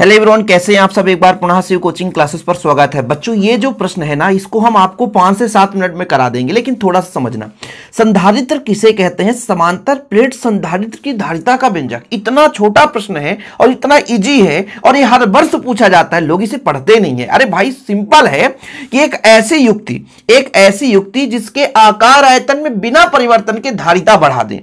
Hello everyone कैसे हैं आप सब एक बार पुनः से कोचिंग क्लासेस पर स्वागत है बच्चों ये जो प्रश्न है ना इसको हम आपको पाँच से सात मिनट में करा देंगे लेकिन थोड़ा सा समझना संधारित्र किसे कहते हैं समांतर प्लेट संधारित्र की धारिता का व्यंजक इतना छोटा प्रश्न है और इतना इजी है और ये हर वर्ष पूछा जाता है लोग इसे पढ़ते नहीं है अरे भाई सिंपल है कि एक ऐसी युक्ति एक ऐसी युक्ति जिसके आकार आयतन में बिना परिवर्तन के धारिता बढ़ा दें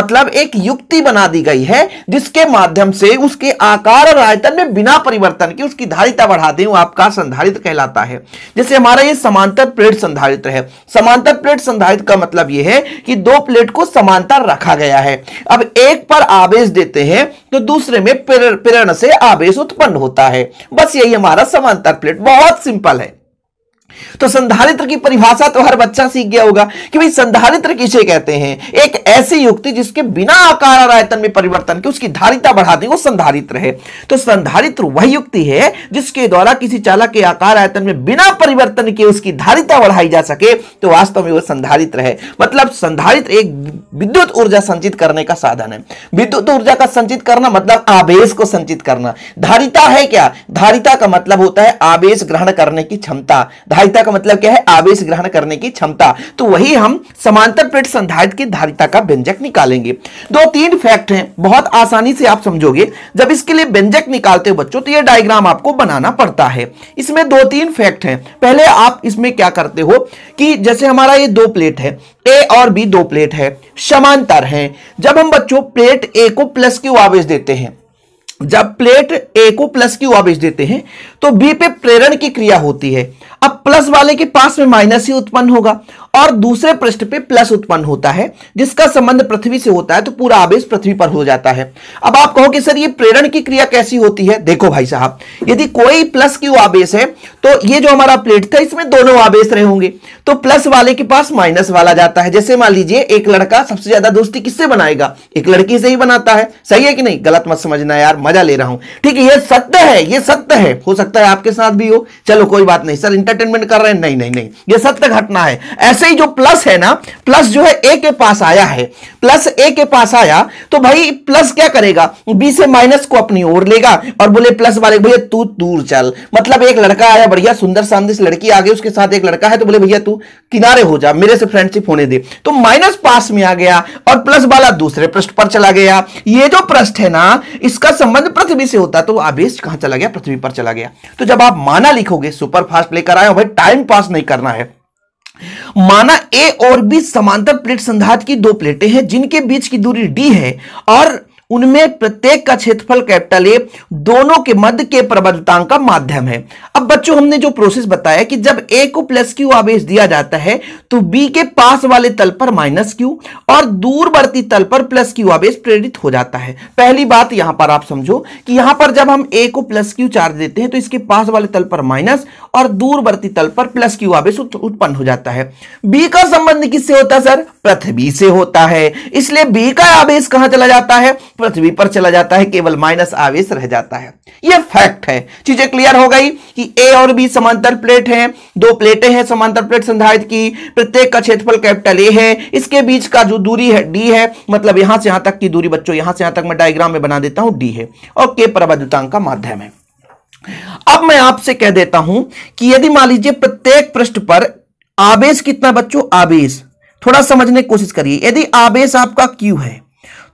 मतलब एक युक्ति बना दी गई है जिसके माध्यम से उसके आकार और आयतन में बिना परिवर्तन के उसकी धारिता बढ़ा दें वो आपका संधारित कहलाता है जैसे हमारा ये समांतर प्लेट संधारित है समांतर प्लेट संधारित का मतलब ये है कि दो प्लेट को समांतर रखा गया है अब एक पर आवेश देते हैं तो दूसरे में प्रेरण से आवेश उत्पन्न होता है बस यही हमारा समांतर प्लेट बहुत सिंपल है तो संधारित्र की परिभाषा तो हर बच्चा सीख गया होगा कि भाई संधारित्र किसे कहते हैं एक ऐसी युक्ति जिसके बिना आकार और आयतन में परिवर्तन के उसकी धारिता बढ़ा दी वो संधारित्र है तो संधारित्र वह युक्ति है जिसके द्वारा किसी चालक के आकार आयतन में बिना परिवर्तन के उसकी धारिता बढ़ाई जा सके तो वास्तव में वह संधारित्र है मतलब संधारित्र एक विद्युत ऊर्जा संचित करने का साधन है विद्युत ऊर्जा का संचित करना मतलब आवेश को संचित करना धारिता है क्या धारिता का मतलब होता है आवेश ग्रहण करने की क्षमता धारिता का मतलब क्या है आवेश ग्रहण करने की क्षमता तो वही हम समांतर प्लेट संधारित की धारिता का व्यंजक निकालेंगे दो तीन फैक्ट हैं बहुत आसानी से आप समझोगे जब इसके लिए व्यंजक निकालते हो बच्चों तो यह डायग्राम आपको बनाना पड़ता है इसमें दो तीन फैक्ट हैं पहले आप इसमें क्या करते हो कि जैसे हमारा ये दो प्लेट है ए और बी दो प्लेट है समांतर हैं जब हम बच्चों प्लेट ए को प्लस क्यू आवेश देते हैं जब प्लेट ए को प्लस क्यू आवेश देते हैं तो बी पे प्रेरण की क्रिया होती है अब प्लस वाले के पास में माइनस ही उत्पन्न होगा और दूसरे पृष्ठ पे प्लस उत्पन्न होता है जिसका संबंध पृथ्वी से होता है तो पूरा आवेश पृथ्वी पर हो जाता है अब आप कहो कि सर ये प्रेरण की क्रिया कैसी होती है देखो भाई साहब यदि कोई प्लस क्यू आवेश है तो ये जो हमारा प्लेट था इसमें दोनों आवेश रहे होंगे तो प्लस वाले के पास माइनस वाला जाता है जैसे मान लीजिए एक लड़का सबसे ज्यादा दोस्ती किससे बनाएगा एक लड़की से ही बनाता है सही है कि नहीं गलत मत समझना यार मजा ले रहा हूं ठीक है यह सत्य है ये सत्य है हो सकता है आपके साथ भी हो चलो कोई बात नहीं सर इंटर एंटरटेनमेंट कर रहे हैं नहीं नहीं नहीं ये सत्य घटना है ऐसे ही जो प्लस है ना प्लस जो है ए के पास आया है प्लस ए के पास आया तो भाई प्लस क्या करेगा बी से माइनस को अपनी ओर लेगा और बोले प्लस वाले भैया तू दूर चल मतलब एक लड़का आया बढ़िया सुंदर शांति से लड़की आ गई उसके साथ एक लड़का है तो बोले भैया तू किनारे हो जा मेरे से फ्रेंडशिप होने दे तो माइनस पास में आ गया और प्लस वाला दूसरे पृष्ठ पर चला गया ये जो पृष्ठ है ना इसका संबंध पृथ्वी से होता तो आवेश कहां चला गया पृथ्वी पर चला गया तो जब आप माना लिखोगे सुपर फास्ट लेकर रहा है हमें टाइम पास नहीं करना है माना ए और बी समांतर प्लेट संधात की दो प्लेटें हैं जिनके बीच की दूरी डी है और उनमें प्रत्येक का क्षेत्रफल कैपिटल ए दोनों के मध्य के प्रबलतांक का माध्यम है अब बच्चों हमने जो प्रोसेस बताया कि जब ए को प्लस क्यू आवेश दिया जाता है तो बी के पास वाले तल पर माइनस क्यू और दूरवर्ती तल पर प्लस क्यू आवेश प्रेरित हो जाता है पहली बात यहां पर आप समझो कि यहां पर जब हम ए को प्लस क्यू चार्ज देते हैं तो इसके पास वाले तल पर माइनस और दूरवर्ती तल पर प्लस क्यू आवेश उत्पन्न हो जाता है बी का संबंध किससे होता है सर पृथ्वी से होता है इसलिए बी का आवेश कहां चला जाता है पृथ्वी पर चला जाता है केवल माइनस आवेश रह जाता है यह फैक्ट है चीजें क्लियर हो गई कि ए और बी समांतर प्लेट हैं दो प्लेटें हैं समांतर प्लेट संधारित की प्रत्येक का क्षेत्रफल कैपिटल ए है इसके बीच का जो दूरी है डी है मतलब यहां से यहां तक की दूरी बच्चों यहां से यहां तक मैं डायग्राम में बना देता हूं डी है और के प्रबद्धता का माध्यम है अब मैं आपसे कह देता हूं कि यदि मान लीजिए प्रत्येक पृष्ठ पर आवेश कितना बच्चों आवेश थोड़ा समझने की कोशिश करिए यदि आवेश आपका क्यू है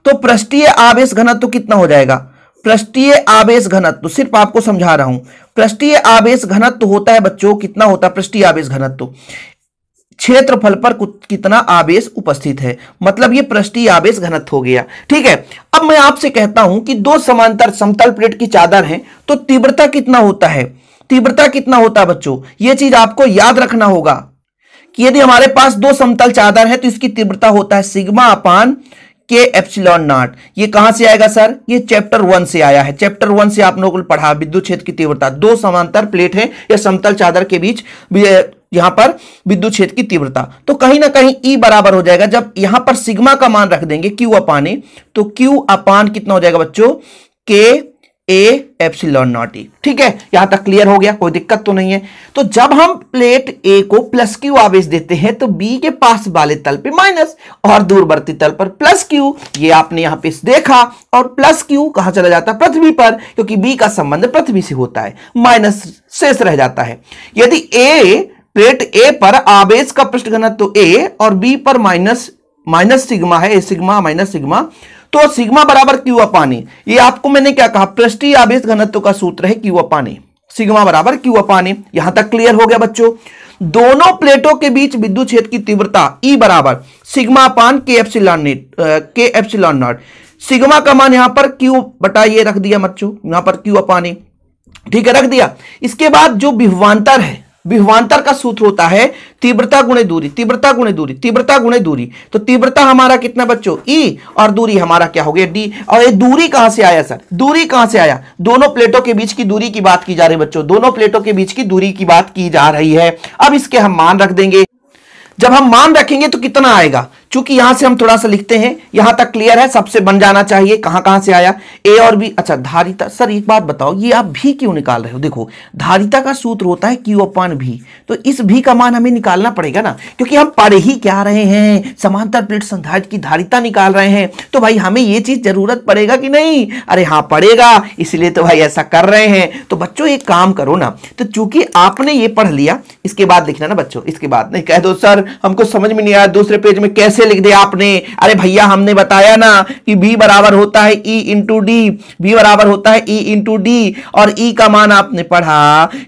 तो पृष्ठीय आवेश घनत्व तो कितना हो जाएगा पृष्ठीय आवेश घनत्व तो सिर्फ आपको समझा रहा हूं पृष्ठीय आवेश घनत्व तो होता है बच्चों कितना होता है पृष्ठीय आवेश घनत्व क्षेत्रफल पर कितना आवेश उपस्थित है मतलब ये पृष्ठीय आवेश घनत्व हो गया ठीक है अब मैं आपसे कहता हूं कि दो समांतर समतल प्लेट की चादर है तो तीव्रता कितना होता है तीव्रता कितना होता है बच्चों ये चीज आपको याद रखना होगा कि यदि हमारे पास दो समतल चादर है तो इसकी तीव्रता होता है सिग्मा अपान के एप्सिलॉन नॉट ये कहां से आएगा सर ये चैप्टर वन से आया है चैप्टर वन से आप लोगों को पढ़ा विद्युत क्षेत्र की तीव्रता दो समांतर प्लेट है या समतल चादर के बीच यहां पर विद्युत क्षेत्र की तीव्रता तो कहीं ना कहीं ई e बराबर हो जाएगा जब यहां पर सिग्मा का मान रख देंगे क्यू अपाने तो क्यू अपान कितना हो जाएगा बच्चों के ए एप्सिलॉन नॉट ई ठीक है यहां तक क्लियर हो गया कोई दिक्कत तो नहीं है तो जब हम प्लेट ए को प्लस क्यू आवेश देते हैं तो बी के पास वाले तल पे माइनस और दूरवर्ती तल पर प्लस क्यू ये आपने यहां पे देखा और प्लस क्यू कहां चला जाता है पृथ्वी पर क्योंकि बी का संबंध पृथ्वी से होता है माइनस शेष रह जाता है यदि ए प्लेट ए पर आवेश का पृष्ठ घनत्व तो ए और बी पर माइनस माइनस सिग्मा है ए सिग्मा माइनस सिग्मा तो सिग्मा बराबर क्यू अपान ये आपको मैंने क्या कहा पृष्ठी आवेश घनत्व का सूत्र है क्यू अपान सिग्मा बराबर क्यू अपान यहां तक क्लियर हो गया बच्चों दोनों प्लेटों के बीच विद्युत क्षेत्र की तीव्रता ई e बराबर सिग्मा अपान के एप्सिलॉन के एप्सिलॉन नॉट सिग्मा का मान यहां पर क्यू बटा ये रख दिया बच्चों यहां पर क्यू अपान ठीक है रख दिया इसके बाद जो विभवान्तर है विभवांतर का सूत्र होता है तीव्रता गुणे दूरी तीव्रता गुणे दूरी तीव्रता गुणे दूरी तो तीव्रता हमारा कितना बच्चों ई e और दूरी हमारा क्या हो गया डी और ये दूरी कहां से आया सर दूरी कहां से आया दोनों प्लेटों के बीच की दूरी की बात की जा रही है बच्चों दोनों प्लेटों के बीच की दूरी की बात की जा रही है अब इसके हम मान रख देंगे जब हम मान रखेंगे तो कितना आएगा चूंकि यहां से हम थोड़ा सा लिखते हैं यहां तक क्लियर है सबसे बन जाना चाहिए कहां कहां से आया ए और बी अच्छा धारिता सर एक बात बताओ ये आप भी क्यों निकाल रहे हो देखो धारिता का सूत्र होता है क्यू अपान भी तो इस भी का मान हमें निकालना पड़ेगा ना क्योंकि हम पढ़ ही क्या रहे हैं समांतर प्लेट संधारित की धारिता निकाल रहे हैं तो भाई हमें ये चीज जरूरत पड़ेगा कि नहीं अरे हाँ पड़ेगा इसलिए तो भाई ऐसा कर रहे हैं तो बच्चों एक काम करो ना तो चूंकि आपने ये पढ़ लिया इसके बाद लिखना ना बच्चों इसके बाद नहीं कह दो सर हमको समझ में नहीं आया दूसरे पेज में कैसे कैसे लिख दिया आपने अरे भैया हमने बताया ना कि बी बराबर होता है ई इंटू डी बी बराबर होता है ई इंटू डी और ई e का मान आपने पढ़ा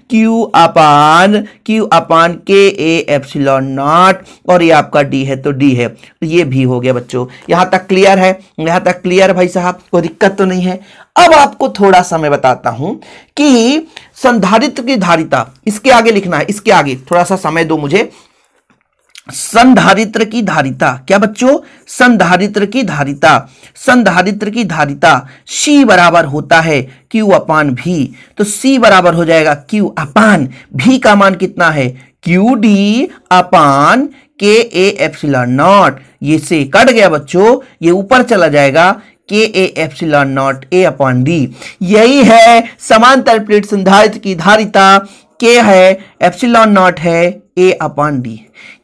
क्यू अपान क्यू अपान के ए एप्सिलॉन नॉट और ये आपका डी है तो डी है तो ये भी हो गया बच्चों यहां तक क्लियर है यहां तक क्लियर भाई साहब कोई दिक्कत तो नहीं है अब आपको थोड़ा सा मैं बताता हूं कि संधारित्र की धारिता इसके आगे लिखना है इसके आगे थोड़ा सा समय दो मुझे संधारित्र की धारिता क्या बच्चों संधारित्र की धारिता संधारित्र की धारिता C बराबर होता है Q अपान भी तो C बराबर हो जाएगा Q अपान भी का मान कितना है क्यू डी अपान के ए एप्सिलॉन नॉट ये से कट गया बच्चों ये ऊपर चला जाएगा के A epsilon naught A upon D यही है समांतर प्लेट संधारित्र की धारिता के है एप्सिलॉन नॉट है ए अपॉन डी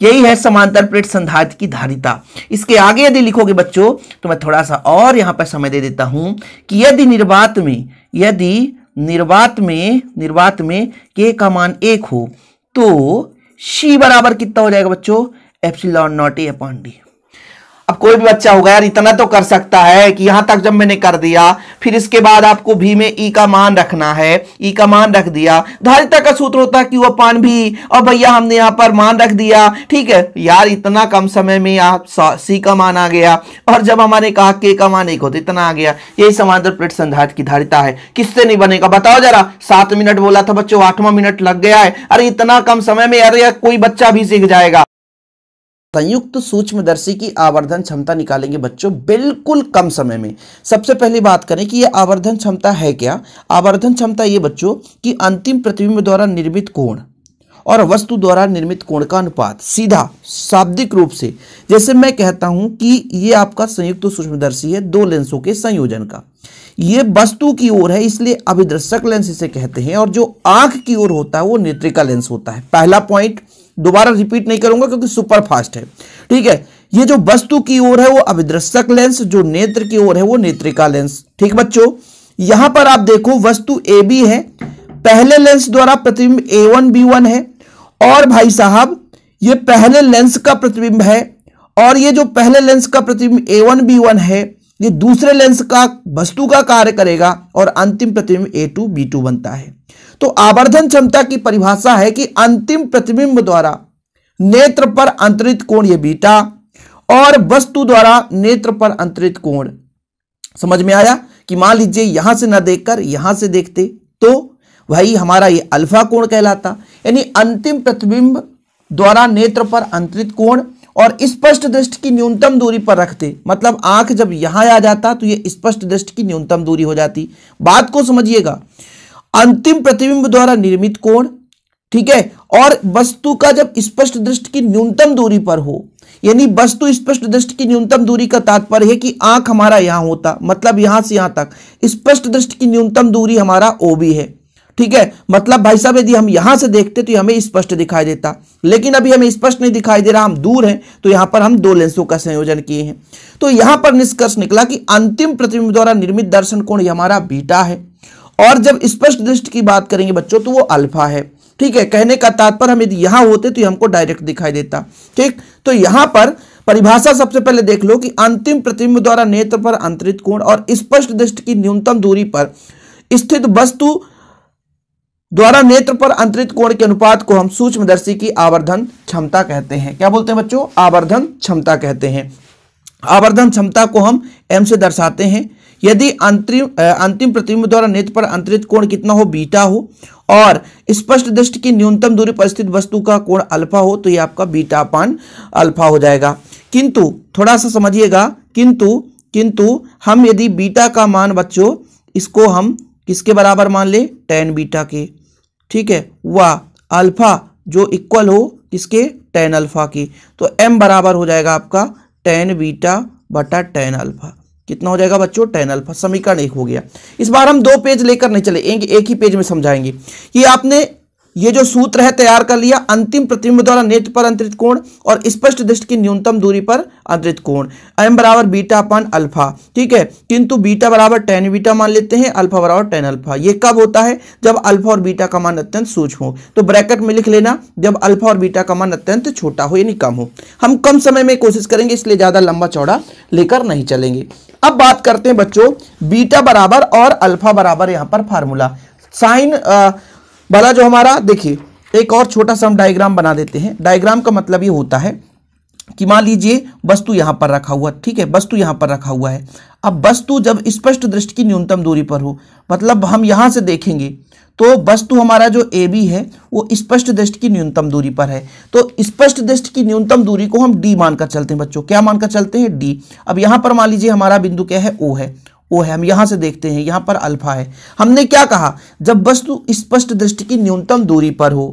यही है समांतर प्लेट संधारित की धारिता इसके आगे यदि लिखोगे बच्चों तो मैं थोड़ा सा और यहां पर समय दे देता हूं कि यदि निर्वात में यदि निर्वात में निर्वात में के का मान एक हो तो सी बराबर कितना हो जाएगा बच्चों epsilon naught A upon D अब कोई भी बच्चा होगा यार इतना तो कर सकता है कि यहां तक जब मैंने कर दिया फिर इसके बाद आपको भी में ई का मान रखना है ई का मान रख दिया धारिता का सूत्र होता है कि वह पान भी और भैया हमने यहां पर मान रख दिया ठीक है यार इतना कम समय में आप सी का मान आ गया और जब हमारे कहा के का मान एक होता इतना आ गया यही समांतर प्लेट संधारित की धारिता है किससे नहीं बनेगा बताओ जरा सात मिनट बोला था बच्चों आठवां मिनट लग गया है अरे इतना कम समय में यार यार कोई बच्चा भी सीख जाएगा संयुक्त सूक्ष्मदर्शी की आवर्धन क्षमता निकालेंगे बच्चों बिल्कुल कम समय में सबसे पहली बात करें कि यह आवर्धन क्षमता है क्या आवर्धन क्षमता ये बच्चों कि अंतिम प्रतिबिंब द्वारा निर्मित कोण और वस्तु द्वारा निर्मित कोण का अनुपात सीधा शाब्दिक रूप से जैसे मैं कहता हूं कि यह आपका संयुक्त सूक्ष्मदर्शी है दो लेंसों के संयोजन का यह वस्तु की ओर है इसलिए अभिदर्शक लेंस इसे कहते हैं और जो आंख की ओर होता है वो नेत्रिका लेंस होता है पहला पॉइंट दोबारा रिपीट नहीं करूंगा क्योंकि सुपर फास्ट है ठीक है ये जो वस्तु की ओर है वो अभिदृशक लेंस जो नेत्र की ओर है वो नेत्रिका लेंस ठीक बच्चों यहां पर आप देखो वस्तु ए बी है पहले लेंस द्वारा प्रतिबिंब ए वन बी वन है और भाई साहब ये पहले लेंस का प्रतिबिंब है और ये जो पहले लेंस का प्रतिबिंब ए वन बी वन है ये दूसरे लेंस का वस्तु का कार्य करेगा और अंतिम प्रतिबिंब ए टू बी टू बनता है तो आवर्धन क्षमता की परिभाषा है कि अंतिम प्रतिबिंब द्वारा नेत्र पर अंतरित कोण ये बीटा और वस्तु द्वारा नेत्र पर अंतरित कोण समझ में आया कि मान लीजिए यहां से ना देखकर यहां से देखते तो भाई हमारा ये अल्फा कोण कहलाता यानी अंतिम प्रतिबिंब द्वारा नेत्र पर अंतरित कोण और स्पष्ट दृष्टि की न्यूनतम दूरी पर रखते मतलब आंख जब यहां आ जाता तो ये स्पष्ट दृष्टि की न्यूनतम दूरी हो जाती बात को समझिएगा अंतिम प्रतिबिंब द्वारा निर्मित कोण ठीक है और वस्तु का जब स्पष्ट दृष्टि की न्यूनतम दूरी पर हो यानी वस्तु स्पष्ट दृष्टि की न्यूनतम दूरी का तात्पर्य है कि आंख हमारा यहां होता मतलब यहां से यहां तक स्पष्ट दृष्टि की न्यूनतम दूरी हमारा ओबी है ठीक है मतलब भाई साहब यदि हम यहां से देखते तो हमें स्पष्ट दिखाई देता लेकिन अभी हमें स्पष्ट नहीं दिखाई दे रहा हम दूर हैं तो यहां पर हम दो लेंसों का संयोजन किए हैं तो यहां पर निष्कर्ष निकला कि अंतिम प्रतिबिंब द्वारा निर्मित दर्शन कोण हमारा बीटा है और जब स्पष्ट दृष्टि की बात करेंगे बच्चों तो वो अल्फा है ठीक है कहने का तात्पर्य हम यदि यहां होते तो हमको डायरेक्ट दिखाई देता ठीक तो यहां पर परिभाषा सबसे पहले देख लो कि अंतिम प्रतिबिंब द्वारा नेत्र पर अंतरित कोण और स्पष्ट दृष्टि की न्यूनतम दूरी पर स्थित वस्तु द्वारा नेत्र पर अंतरित कोण के अनुपात को हम सूक्ष्मदर्शी की आवर्धन क्षमता कहते हैं क्या बोलते हैं बच्चों आवर्धन क्षमता कहते हैं आवर्धन क्षमता को हम एम से दर्शाते हैं यदि अंतरिम अंतिम प्रतिबिंब द्वारा नेत्र पर अंतरित कोण कितना हो बीटा हो और स्पष्ट दृष्टि की न्यूनतम दूरी पर स्थित वस्तु का कोण अल्फा हो तो ये आपका बीटा पान अल्फा हो जाएगा किंतु थोड़ा सा समझिएगा किंतु किंतु हम यदि बीटा का मान बच्चों इसको हम किसके बराबर मान ले टेन बीटा के ठीक है व अल्फा जो इक्वल हो किसके टेन अल्फा की तो एम बराबर हो जाएगा आपका टेन बीटा बटा टेन अल्फा कितना हो जाएगा बच्चों टेन अल्फा समीकरण एक हो गया इस बार हम दो पेज लेकर नहीं चले एक, एक ही पेज में समझाएंगे ये आपने ये जो सूत्र है तैयार कर लिया अंतिम प्रतिबिंब द्वारा नेत्र पर अंतरित कोण और स्पष्ट दृष्टि की न्यूनतम दूरी पर अंतरित कोण एम बराबर बीटा अपन अल्फा ठीक है किंतु बीटा बराबर टेन बीटा मान लेते हैं अल्फा बराबर टेन अल्फा ये कब होता है जब अल्फा और बीटा का मान अत्यंत सूक्ष्म हो तो ब्रैकेट में लिख लेना जब अल्फा और बीटा का मान अत्यंत छोटा हो यानी कम हो हम कम समय में कोशिश करेंगे इसलिए ज्यादा लंबा चौड़ा लेकर नहीं चलेंगे अब बात करते हैं बच्चों बीटा बराबर और अल्फा बराबर यहां पर फार्मूला साइन वाला जो हमारा देखिए एक और छोटा सा हम डायग्राम बना देते हैं डायग्राम का मतलब ये होता है कि मान लीजिए वस्तु यहां पर रखा हुआ ठीक है वस्तु यहां पर रखा हुआ है अब वस्तु जब स्पष्ट दृष्टि की न्यूनतम दूरी पर हो मतलब हम यहां से देखेंगे तो वस्तु हमारा जो ए बी है वो स्पष्ट दृष्टि की न्यूनतम दूरी पर है तो स्पष्ट दृष्टि की न्यूनतम दूरी को हम डी मानकर चलते हैं बच्चों क्या मानकर चलते हैं डी अब यहां पर मान लीजिए हमारा बिंदु क्या है ओ है वो है हम यहां से देखते हैं यहां पर अल्फा है हमने क्या कहा जब वस्तु स्पष्ट दृष्टि की न्यूनतम दूरी पर हो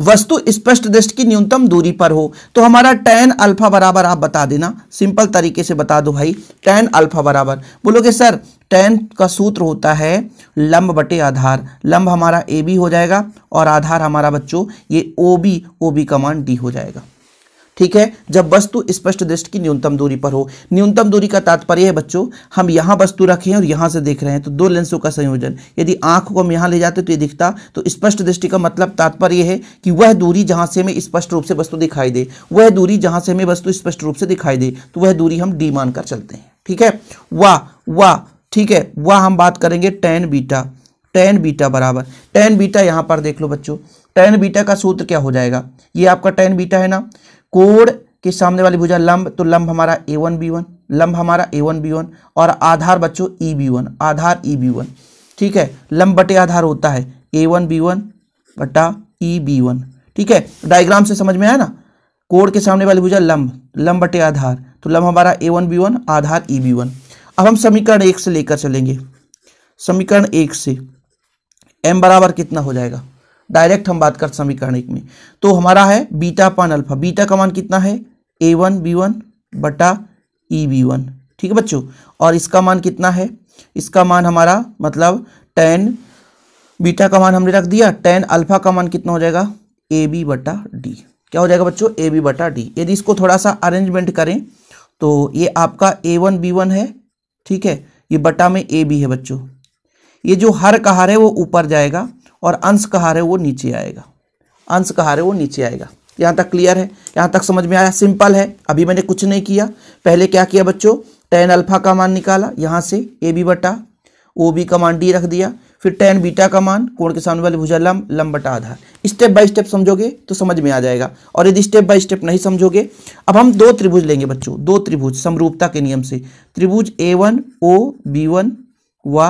वस्तु स्पष्ट दृष्टि की न्यूनतम दूरी पर हो तो हमारा टेन अल्फा बराबर आप बता देना सिंपल तरीके से बता दो भाई टेन अल्फा बराबर बोलोगे सर टेन का सूत्र होता है लंब बटे आधार लंब हमारा ए बी हो जाएगा और आधार हमारा बच्चों ये ओ बी ओ बी का मान डी हो जाएगा ठीक है जब वस्तु स्पष्ट दृष्टि की न्यूनतम दूरी पर हो न्यूनतम दूरी का तात्पर्य है बच्चों हम यहां वस्तु रखे हैं और यहां से देख रहे हैं तो दो लेंसों का संयोजन यदि आंख को हम यहां ले जाते तो ये दिखता तो स्पष्ट दृष्टि का मतलब तात्पर्य है कि वह दूरी जहां से हमें स्पष्ट रूप से वस्तु दिखाई दे वह दूरी जहां से हमें वस्तु स्पष्ट रूप से दिखाई दे तो वह दूरी हम डी मानकर चलते हैं ठीक है वाह वाह ठीक है वाह हम बात करेंगे टेन बीटा टेन बीटा बराबर टेन बीटा यहां पर देख लो बच्चों टेन बीटा का सूत्र क्या हो जाएगा ये आपका टेन बीटा है ना कोड के सामने वाली भुजा लंब तो लंब हमारा ए वन बी वन लंब हमारा ए वन बी वन और आधार बच्चों ई बी वन आधार ई बी वन ठीक है लंब बटे आधार होता है ए वन बी वन बटा ई बी वन ठीक है डायग्राम से समझ में आया ना कोड के सामने वाली भुजा लंब लंब बटे आधार तो लंब हमारा ए वन बी वन आधार ई बी वन अब हम समीकरण एक से लेकर चलेंगे समीकरण एक से एम बराबर कितना हो जाएगा डायरेक्ट हम बात करते समीकरण एक में तो हमारा है बीटा पान अल्फा बीटा का मान कितना है ए वन बी वन बटा ई बी वन ठीक है बच्चों और इसका मान कितना है इसका मान हमारा मतलब टेन बीटा का मान हमने रख दिया टेन अल्फा का मान कितना हो जाएगा ए बी बटा डी क्या हो जाएगा बच्चों ए बी बटा डी यदि इसको थोड़ा सा अरेंजमेंट करें तो ये आपका ए वन बी वन है ठीक है ये बटा में ए बी है बच्चों ये जो हर कहार है वो ऊपर जाएगा और अंश कहा है वो नीचे आएगा अंश कहा है वो नीचे आएगा यहाँ तक क्लियर है यहाँ तक समझ में आया सिंपल है अभी मैंने कुछ नहीं किया पहले क्या किया बच्चों टेन अल्फा का मान निकाला यहाँ से ए बी बटा ओ बी का मान डी रख दिया फिर टेन बीटा का मान कोण के सामने वाली भुजा लम लम बटा आधार स्टेप बाय स्टेप समझोगे तो समझ में आ जाएगा और यदि स्टेप बाय स्टेप नहीं समझोगे अब हम दो त्रिभुज लेंगे बच्चों दो त्रिभुज समरूपता के नियम से त्रिभुज A one O B one व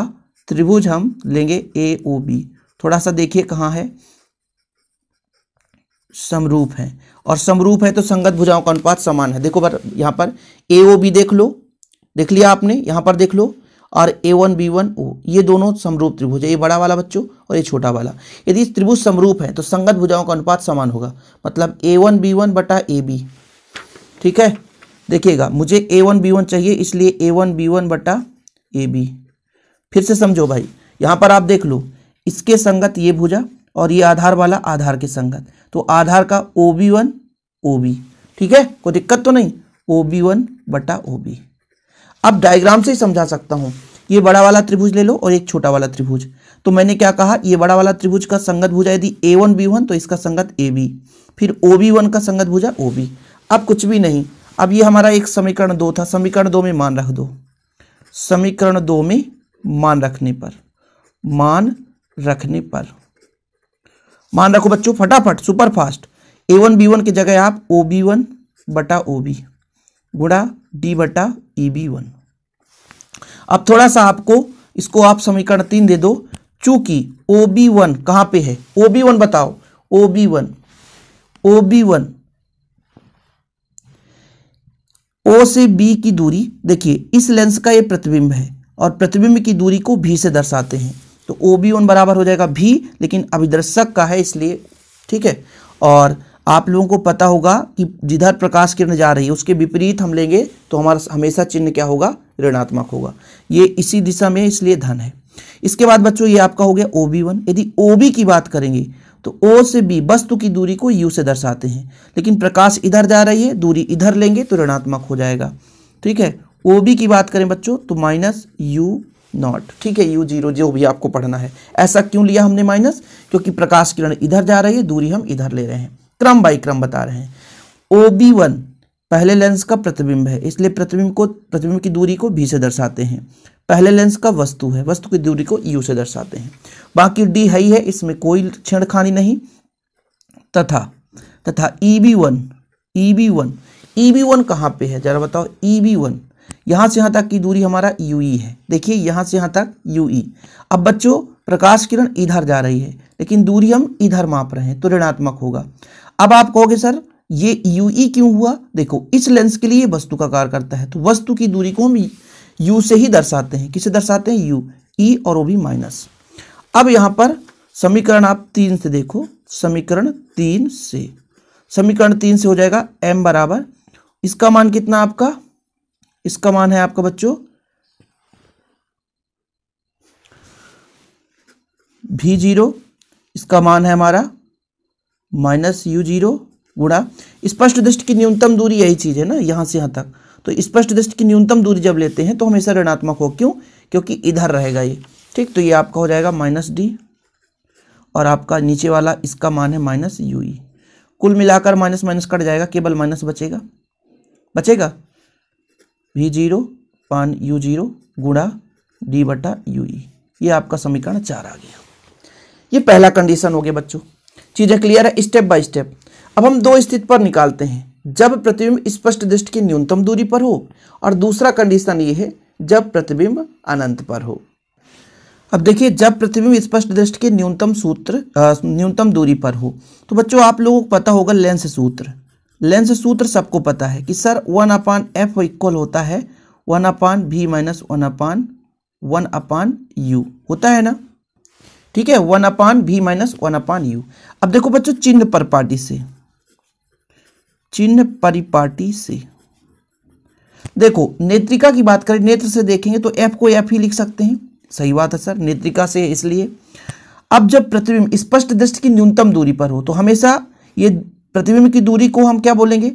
त्रिभुज हम लेंगे ए ओ बी थोड़ा सा देखिए कहाँ है समरूप है और समरूप है तो संगत भुजाओं का अनुपात समान है देखो पर यहाँ पर ए ओ बी देख लो देख लिया आपने यहाँ पर देख लो और A one B one O ये दोनों समरूप त्रिभुज है ये बड़ा वाला बच्चों और ये छोटा वाला यदि त्रिभुज समरूप है तो संगत भुजाओं का अनुपात समान होगा मतलब ए वन बी वन बटा ए बी ठीक है देखिएगा मुझे ए वन बी वन चाहिए इसलिए ए वन बी वन बटा ए बी फिर से समझो भाई यहाँ पर आप देख लो इसके संगत ये भुजा और ये आधार वाला आधार के संगत तो आधार का O B one O B ठीक है कोई दिक्कत तो नहीं ओ बी वन बटा ओ बी अब डायग्राम से ही समझा सकता हूँ ये बड़ा वाला त्रिभुज ले लो और एक छोटा वाला त्रिभुज तो मैंने क्या कहा ये बड़ा वाला त्रिभुज का संगत भुजा यदि ए वन बी वन तो इसका संगत ए बी फिर ओ बी वन का संगत भुजा ओ बी अब कुछ भी नहीं अब ये हमारा एक समीकरण दो था समीकरण दो में मान रख दो समीकरण दो में मान रखने पर मान रखने पर मान रखो बच्चों फटाफट super fast A one B one की जगह आप ओ बी वन बटा ओ बी गुड़ा डी बटा ई बी वन अब थोड़ा सा आपको इसको आप समीकरण तीन दे दो चूंकि ओ बी वन कहां पे है ओ बी वन बताओ O B one O B one O से बी की दूरी देखिए इस लेंस का ये प्रतिबिंब है और प्रतिबिंब की दूरी को भी से दर्शाते हैं तो ओ बी ओन बराबर हो जाएगा भी लेकिन अभिदर्शक का है इसलिए ठीक है और आप लोगों को पता होगा कि जिधर प्रकाश किरण जा रही है उसके विपरीत हम लेंगे तो हमारा हमेशा चिन्ह क्या होगा ऋणात्मक होगा ये इसी दिशा में इसलिए धन है इसके बाद बच्चों ये आपका हो गया ओ बी वन यदि ओ बी की बात करेंगे तो ओ से बी वस्तु की दूरी को यू से दर्शाते हैं लेकिन प्रकाश इधर जा रही है दूरी इधर लेंगे तो ऋणात्मक हो जाएगा ठीक है ओ बी की बात करें बच्चों तो माइनस यू नॉट ठीक है यू जीरो जो भी आपको पढ़ना है ऐसा क्यों लिया हमने माइनस क्योंकि प्रकाश किरण इधर जा रही है दूरी हम इधर ले रहे हैं क्रम बाई क्रम बता रहे हैं ओ बी वन पहले लेंस का प्रतिबिंब है इसलिए प्रतिबिंब को प्रतिबिंब की दूरी को भी से दर्शाते हैं पहले लेंस का वस्तु है वस्तु की दूरी को यू से दर्शाते हैं बाकी डी हाई है इसमें कोई छेड़खानी नहीं तथा तथा E B one E B one E B one कहाँ पे है जरा बताओ ई बी वन यहाँ से यहाँ तक की दूरी हमारा यू e है देखिए यहाँ से यहाँ तक यू e। अब बच्चों प्रकाश किरण इधर जा रही है लेकिन दूरी हम इधर माप रहे हैं तो ऋणात्मक होगा अब आप कहोगे सर ये यू e क्यों हुआ देखो इस लेंस के लिए वस्तु का कार्य करता है तो वस्तु की दूरी को हम यू से ही दर्शाते हैं किसे दर्शाते हैं यू ई और ओ भी माइनस अब यहाँ पर समीकरण आप तीन से देखो समीकरण तीन से समीकरण तीन से हो जाएगा एम बराबर इसका मान कितना आपका इसका मान है आपका बच्चों भी जीरो इसका मान है हमारा माइनस यू जीरो गुणा स्पष्ट दृष्टि की न्यूनतम दूरी यही चीज़ है ना यहां से यहां तक तो स्पष्ट दृष्टि की न्यूनतम दूरी जब लेते हैं तो हमेशा ऋणात्मक हो क्यों क्योंकि इधर रहेगा ये ठीक तो ये आपका हो जाएगा माइनस डी और आपका नीचे वाला इसका मान है माइनस यू ई e। कुल मिलाकर माइनस माइनस कट जाएगा केवल माइनस बचेगा बचेगा V zero upon U zero गुणा डी बटा यू ई e। ये आपका समीकरण चार आ गया ये पहला कंडीशन हो गया बच्चों चीज़ें क्लियर है स्टेप बाय स्टेप अब हम दो स्थिति पर निकालते हैं जब प्रतिबिंब स्पष्ट दृष्टि की न्यूनतम दूरी पर हो और दूसरा कंडीशन ये है जब प्रतिबिंब अनंत पर हो अब देखिए जब प्रतिबिंब स्पष्ट दृष्टि के न्यूनतम सूत्र न्यूनतम दूरी पर हो तो बच्चों आप लोगों को पता होगा लेंस सूत्र लेंस सूत्र सबको पता है कि sir one upon F equal होता है one upon B minus one upon one upon U होता है ना ठीक है one upon B minus one upon U अब देखो बच्चों चिन्ह परिपाटी से चिन्ह परिपाटी से देखो नेत्रिका की बात करें नेत्र से देखेंगे तो एफ को एफ ही लिख सकते हैं सही बात है सर नेत्रिका से इसलिए अब जब प्रतिबिंब स्पष्ट दृष्टि की न्यूनतम दूरी पर हो तो हमेशा ये प्रतिबिंब की दूरी को हम क्या बोलेंगे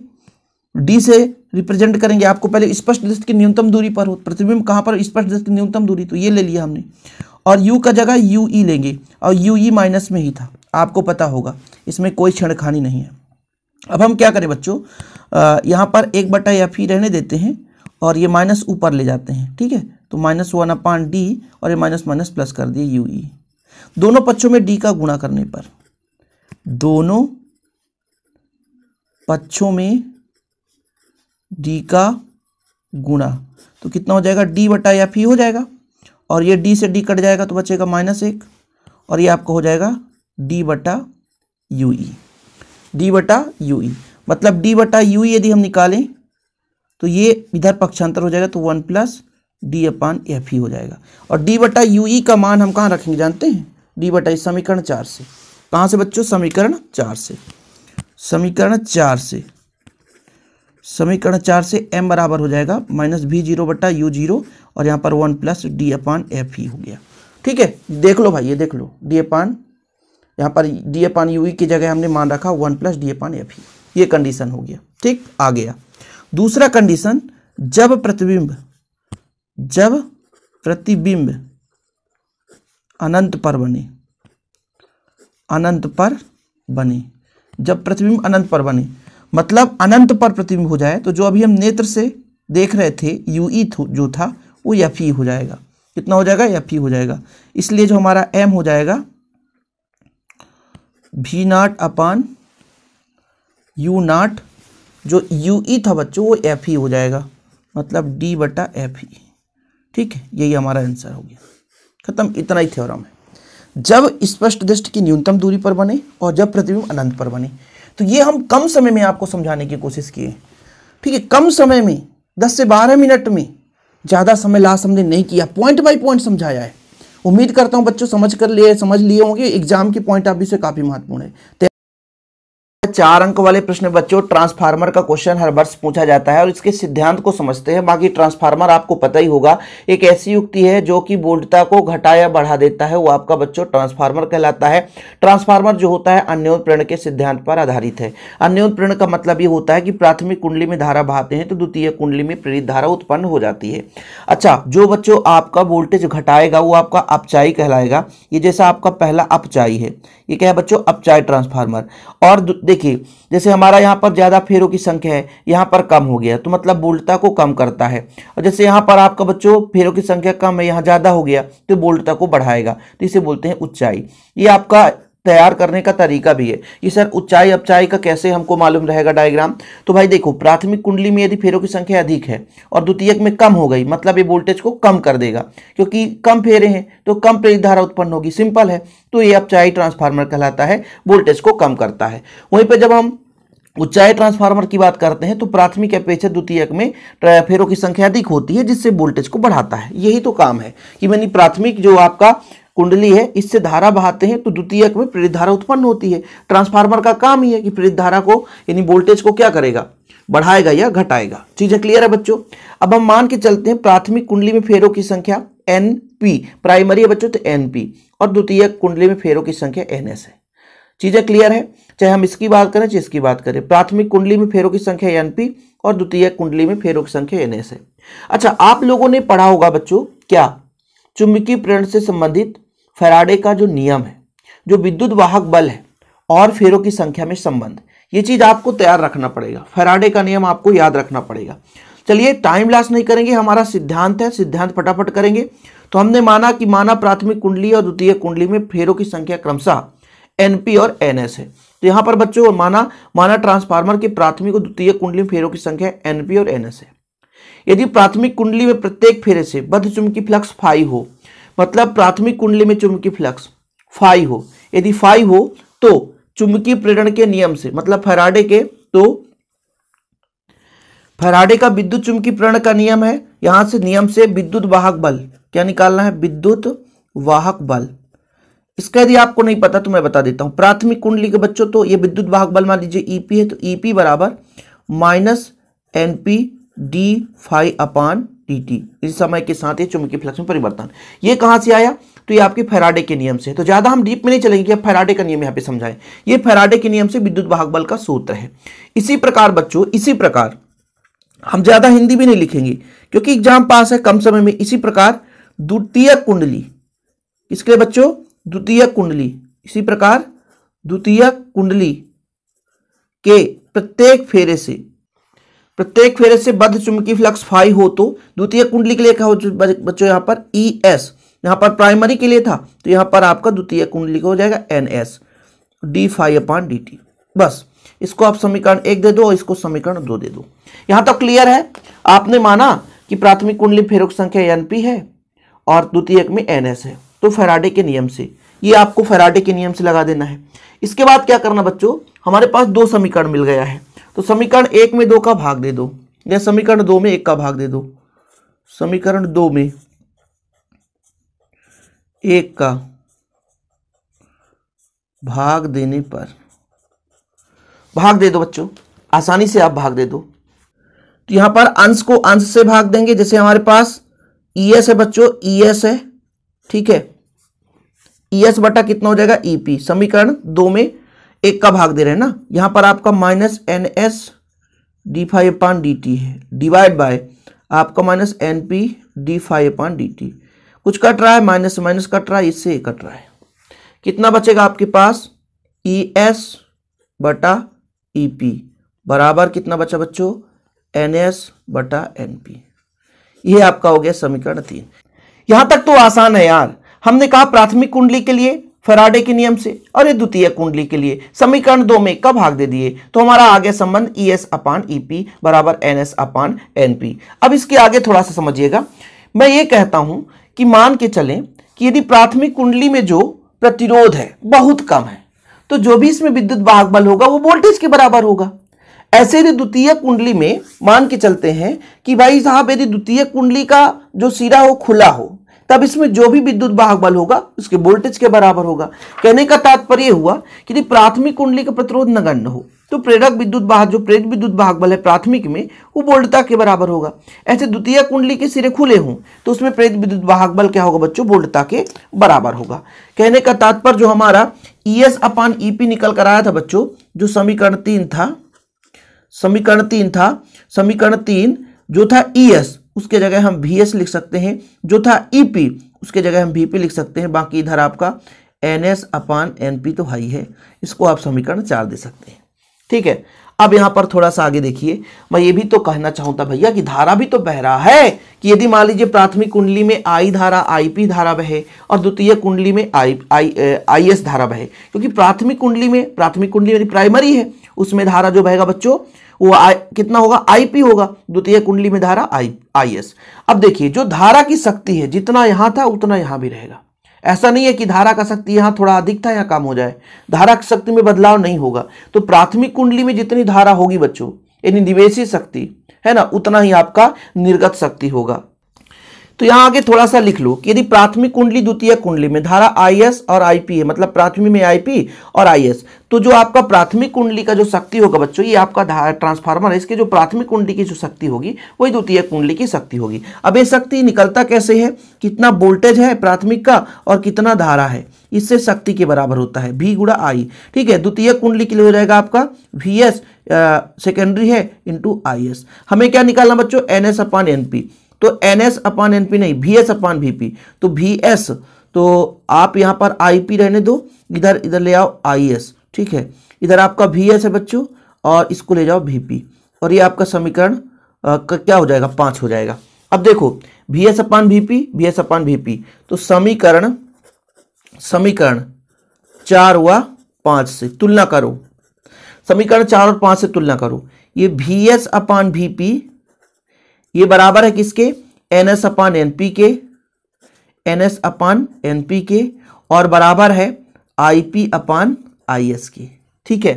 डी से रिप्रेजेंट करेंगे आपको पहले स्पष्ट दृष्टि की न्यूनतम दूरी पर हो प्रतिबिंब कहाँ पर स्पष्ट दृष्टि की न्यूनतम दूरी तो ये ले लिया हमने और यू का जगह यू ई e लेंगे और यू ई माइनस में ही था आपको पता होगा इसमें कोई छेड़खानी नहीं है अब हम क्या करें बच्चों यहाँ पर एक बटा या फिर रहने देते हैं और ये माइनस ऊपर ले जाते हैं ठीक है तो माइनस वन अपान डी और ये माइनस माइनस प्लस कर दिए यू ई e। दोनों पक्षों में डी का गुणा करने पर दोनों पक्षों में डी का गुणा तो कितना हो जाएगा डी बटा या फी हो जाएगा और ये डी से डी कट जाएगा तो बचेगा माइनस एक और ये आपका हो जाएगा डी बटा यू ई डी बटा यू ई मतलब डी बटा यू ई यदि हम निकालें तो ये इधर पक्षांतर हो जाएगा तो one plus D upon F E हो जाएगा और डी बटा यू ई का मान हम कहाँ रखेंगे जानते हैं डी बटा समीकरण चार से कहाँ से बच्चों समीकरण चार से समीकरण चार से समीकरण चार से m बराबर हो जाएगा माइनस वी जीरो बट्टा यू जीरो और यहाँ पर one plus D upon F ही हो गया ठीक है देख लो भाई ये देख लो डी अपान यहाँ पर डी अपान यू की जगह हमने मान रखा one plus D upon F ही ये कंडीशन हो गया ठीक आ गया दूसरा कंडीशन जब प्रतिबिंब जब प्रतिबिंब अनंत पर बने अनंत पर बने जब प्रतिबिंब अनंत पर बने मतलब अनंत पर प्रतिबिंब हो जाए तो जो अभी हम नेत्र से देख रहे थे यू ई जो था वो एफ हो जाएगा कितना हो जाएगा एफ हो जाएगा इसलिए जो हमारा एम हो जाएगा भी नाट अपान यू नाट जो यू ई था बच्चों वो एफ ही हो जाएगा मतलब डी बटा एफ ई ठीक है यही हमारा आंसर हो गया ख़त्म इतना ही थ्योरम है जब स्पष्ट दृष्टि की न्यूनतम दूरी पर बने और जब प्रतिबिंब अनंत पर बने तो ये हम कम समय में आपको समझाने की कोशिश किए ठीक है कम समय में दस से बारह मिनट में ज़्यादा समय ला हमने नहीं किया पॉइंट बाई पॉइंट समझाया है उम्मीद करता हूँ बच्चों समझ कर लिए समझ लिए होंगे एग्जाम के पॉइंट आप भी से काफ़ी महत्वपूर्ण है चार अंक वाले प्रश्न बच्चों ट्रांसफार्मर का क्वेश्चन हर वर्ष पूछा जाता है और इसके सिद्धांत को समझते हैं बाकी ट्रांसफार्मर आपको पता ही होगा एक ऐसी युक्ति है जो कि वोल्टता को घटा या बढ़ा देता है वो आपका बच्चों ट्रांसफार्मर कहलाता है ट्रांसफार्मर जो होता है प्रण के सिद्धांत पर आधारित है प्रण का मतलब ये होता है कि प्राथमिक कुंडली में धारा बहाते हैं तो द्वितीय कुंडली में प्रेरित धारा उत्पन्न हो जाती है अच्छा जो बच्चों आपका वोल्टेज घटाएगा वो आपका अपचाई कहलाएगा ये जैसा आपका पहला अपचाई है ये क्या है बच्चों अपचाई ट्रांसफार्मर और देखिए जैसे हमारा यहाँ पर ज़्यादा फेरों की संख्या है यहाँ पर कम हो गया तो मतलब बोल्टता को कम करता है और जैसे यहाँ पर आपका बच्चों फेरों की संख्या कम है यहाँ ज़्यादा हो गया तो बोल्टता को बढ़ाएगा तो इसे बोलते हैं ऊंचाई ये आपका तैयार करने का तरीका भी है ये सर ऊंचाई अपचाई का कैसे हमको मालूम रहेगा डायग्राम तो भाई देखो प्राथमिक कुंडली में यदि फेरों की संख्या अधिक है और द्वितीयक में कम हो गई मतलब ये वोल्टेज को कम कर देगा क्योंकि कम फेरे हैं तो कम प्रेरित धारा उत्पन्न होगी सिंपल है तो ये अपचाई ट्रांसफार्मर कहलाता है वोल्टेज को कम करता है वहीं पर जब हम ऊंचाई ट्रांसफार्मर की बात करते हैं तो प्राथमिक अपेक्षा द्वितीयक में फेरों की संख्या अधिक होती है जिससे वोल्टेज को बढ़ाता है यही तो काम है कि मैंने प्राथमिक जो आपका कुंडली है इससे धारा बहाते हैं तो द्वितीयक में प्रेरित धारा उत्पन्न होती है ट्रांसफार्मर का काम ही है कि प्रेरित धारा को यानी वोल्टेज को क्या करेगा बढ़ाएगा या घटाएगा चीजें क्लियर है बच्चों अब हम मान के चलते हैं प्राथमिक कुंडली में फेरों की संख्या एन पी प्राइमरी है बच्चों तो एन पी और द्वितीय कुंडली में फेरों की संख्या एन एस है चीजें क्लियर है चाहे हम इसकी बात करें चाहे इसकी बात करें प्राथमिक कुंडली में फेरों की संख्या एन पी और द्वितीय कुंडली में फेरों की संख्या एन एस है अच्छा आप लोगों ने पढ़ा होगा बच्चों क्या चुंबकीय प्रेरण से संबंधित फराडे का जो नियम है जो विद्युत वाहक बल है और फेरों की संख्या में संबंध ये चीज आपको तैयार रखना पड़ेगा फराडे का नियम आपको याद रखना पड़ेगा चलिए टाइम लास्ट नहीं करेंगे हमारा सिद्धांत है सिद्धांत फटाफट करेंगे तो हमने माना कि माना प्राथमिक कुंडली और द्वितीय कुंडली में फेरों की संख्या क्रमशः एनपी और एनएस है तो यहां पर बच्चों माना माना ट्रांसफार्मर के प्राथमिक और द्वितीय कुंडली में फेरों की संख्या एनपी और एनएस है यदि प्राथमिक कुंडली में प्रत्येक फेरे से बद्ध चुंबकी फ्लक्स फाई हो मतलब प्राथमिक कुंडली में चुंबकीय फ्लक्स फाई हो यदि फाई हो तो चुंबकीय प्रेरण के नियम से मतलब फराडे के तो फराडे का विद्युत चुंबकीय प्रेरण का नियम है यहां से नियम से विद्युत वाहक बल क्या निकालना है विद्युत वाहक बल इसका यदि आपको नहीं पता तो मैं बता देता हूं प्राथमिक कुंडली के बच्चों तो ये विद्युत वाहक बल मान लीजिए ईपी e है तो ईपी e बराबर minus NP D five upon D T इस समय के साथ ही चुंबकीय फ्लक्स में परिवर्तन ये कहाँ से आया तो ये आपके फेराडे के नियम से तो ज़्यादा हम डीप में नहीं चलेंगे कि फेराडे का नियम यहाँ पे समझाएं ये फेराडे के नियम से विद्युत भाग बल का सूत्र है इसी प्रकार बच्चों इसी प्रकार हम ज़्यादा हिंदी भी नहीं लिखेंगे क्योंकि एग्जाम पास है कम समय में इसी प्रकार द्वितीय कुंडली इसके लिए बच्चों द्वितीय कुंडली इसी प्रकार द्वितीय कुंडली के प्रत्येक फेरे से प्रत्येक फेरे से बद्ध चुंबकी फ्लक्स फाई हो तो द्वितीय कुंडली के लिए क्या हो बच्चों यहाँ पर ई e एस यहाँ पर प्राइमरी के लिए था तो यहाँ पर आपका द्वितीय कुंडली का हो जाएगा N S D five upon D T बस इसको आप समीकरण एक दे दो और इसको समीकरण दो दे दो यहाँ तो क्लियर है आपने माना कि प्राथमिक कुंडली फेरों की संख्या एन पी है और द्वितीय में एन एस है तो फेराडे के नियम से ये आपको फेराडे के नियम से लगा देना है इसके बाद क्या करना बच्चों हमारे पास दो समीकरण मिल गया है तो समीकरण एक में दो का भाग दे दो या समीकरण दो में एक का भाग दे दो समीकरण दो में एक का भाग देने पर भाग दे दो बच्चों आसानी से आप भाग दे दो तो यहां पर अंश को अंश से भाग देंगे जैसे हमारे पास ई e एस है बच्चों ई e एस है ठीक है ई e एस बटा कितना हो जाएगा ईपी समीकरण दो में एक का भाग दे रहे हैं ना यहाँ पर आपका minus N S D five upon D T है डिवाइड बाय आपका minus N P D five upon D T कुछ कट रहा है माइनस माइनस कट रहा है इससे कट रहा है कितना बचेगा आपके पास ई e एस बटा ई e पी बराबर कितना बचा बच्चों एन एस बटा एन पी यह आपका हो गया समीकरण तीन यहां तक तो आसान है यार हमने कहा प्राथमिक कुंडली के लिए फराडे के नियम से और ये द्वितीय कुंडली के लिए समीकरण दो में कब भाग दे दिए तो हमारा आगे संबंध E e S upon E e P बराबर N S upon N P अब इसके आगे थोड़ा सा समझिएगा मैं ये कहता हूं कि मान के चलें कि यदि प्राथमिक कुंडली में जो प्रतिरोध है बहुत कम है तो जो भी इसमें विद्युत वाहक बल होगा वो वोल्टेज के बराबर होगा ऐसे यदि द्वितीय कुंडली में मान के चलते हैं कि भाई साहब यदि द्वितीय कुंडली का जो सिरा हो खुला हो तब इसमें जो भी विद्युत वाहक बल होगा उसके वोल्टेज के बराबर होगा कहने का तात्पर्य हुआ कि यदि प्राथमिक कुंडली का प्रतिरोध नगण्य हो तो प्रेरक विद्युत वाहक जो प्रेरित विद्युत वाहक बल है प्राथमिक में वो वोल्टता के बराबर होगा ऐसे द्वितीय कुंडली के सिरे खुले हों तो उसमें प्रेरित विद्युत वाहक बल क्या होगा बच्चों वोल्टता के बराबर होगा कहने का तात्पर्य जो हमारा E e S upon E e P निकल कर आया था बच्चों जो समीकरण तीन था समीकरण तीन था समीकरण तीन जो था ई e एस उसके जगह हम वी लिख सकते हैं जो था ई e उसके जगह हम वी लिख सकते हैं बाकी इधर आपका N S upon N P तो हाई है इसको आप समीकरण चार दे सकते हैं ठीक है अब यहां पर थोड़ा सा आगे देखिए मैं ये भी तो कहना चाहूंगा भैया कि धारा भी तो बह रहा है कि यदि मान लीजिए प्राथमिक कुंडली में आई धारा आई पी धारा बहे और द्वितीय कुंडली में आई आई आई एस धारा बहे क्योंकि प्राथमिक कुंडली में प्राथमिक कुंडली मेरी प्राइमरी है उसमें धारा जो बहेगा बच्चों वो आ, कितना होगा आईपी होगा द्वितीय कुंडली में धारा आई आई अब देखिए जो धारा की शक्ति है जितना यहां था उतना यहां भी रहेगा ऐसा नहीं है कि धारा का शक्ति यहां थोड़ा अधिक था यहां कम हो जाए धारा की शक्ति में बदलाव नहीं होगा तो प्राथमिक कुंडली में जितनी धारा होगी बच्चों यानी निवेशी शक्ति है ना उतना ही आपका निर्गत शक्ति होगा तो यहाँ आगे थोड़ा सा लिख लो कि यदि प्राथमिक कुंडली द्वितीय कुंडली में धारा आईएस और आईपी है मतलब प्राथमिक में आईपी और आईएस तो जो आपका प्राथमिक कुंडली का जो शक्ति होगा बच्चों ये आपका ट्रांसफार्मर है इसके जो प्राथमिक कुंडली की जो शक्ति होगी वही द्वितीय कुंडली की शक्ति होगी अब ये शक्ति निकलता कैसे है कितना वोल्टेज है प्राथमिक का और कितना धारा है इससे शक्ति के बराबर होता है भी गुड़ा आई ठीक है द्वितीय कुंडली के लिए हो जाएगा आपका वी एस सेकेंडरी है इंटू आई एस हमें क्या निकालना बच्चों N S upon N P तो N S upon N P नहीं V S upon V P तो वी एस तो आप यहां पर आई पी रहने दो इधर इधर ले आओ आई एस ठीक है इधर आपका वी एस है बच्चों और इसको ले जाओ वी पी और ये आपका समीकरण क्या हो जाएगा पांच हो जाएगा अब देखो V S upon V P V S upon V P तो समीकरण समीकरण चार व पांच से तुलना करो समीकरण चार और पांच से तुलना करो ये V S upon V P ये बराबर है किसके N S upon N P के N S upon N P के और बराबर है I P upon I S के ठीक है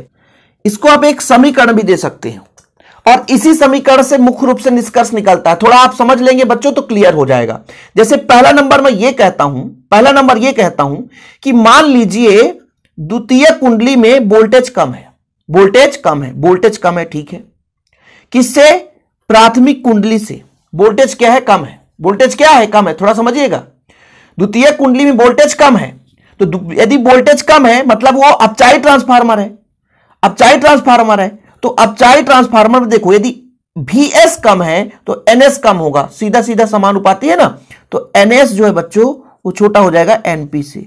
इसको आप एक समीकरण भी दे सकते हैं और इसी समीकरण से मुख्य रूप से निष्कर्ष निकलता है थोड़ा आप समझ लेंगे बच्चों तो क्लियर हो जाएगा जैसे पहला नंबर में यह कहता हूं पहला नंबर यह कहता हूं कि मान लीजिए द्वितीय कुंडली में वोल्टेज कम है वोल्टेज कम है वोल्टेज कम है ठीक है किससे प्राथमिक कुंडली से वोल्टेज क्या है कम है वोल्टेज क्या है कम है थोड़ा समझिएगा द्वितीय कुंडली में वोल्टेज कम है तो यदि वोल्टेज कम है मतलब वो अपचाई ट्रांसफार्मर है अपचाई ट्रांसफार्मर है तो अपचाई ट्रांसफार्मर देखो यदि Vs कम है तो एनएस कम होगा सीधा सीधा समानुपाती है ना तो एनएस जो है बच्चों वो छोटा हो जाएगा एनपी से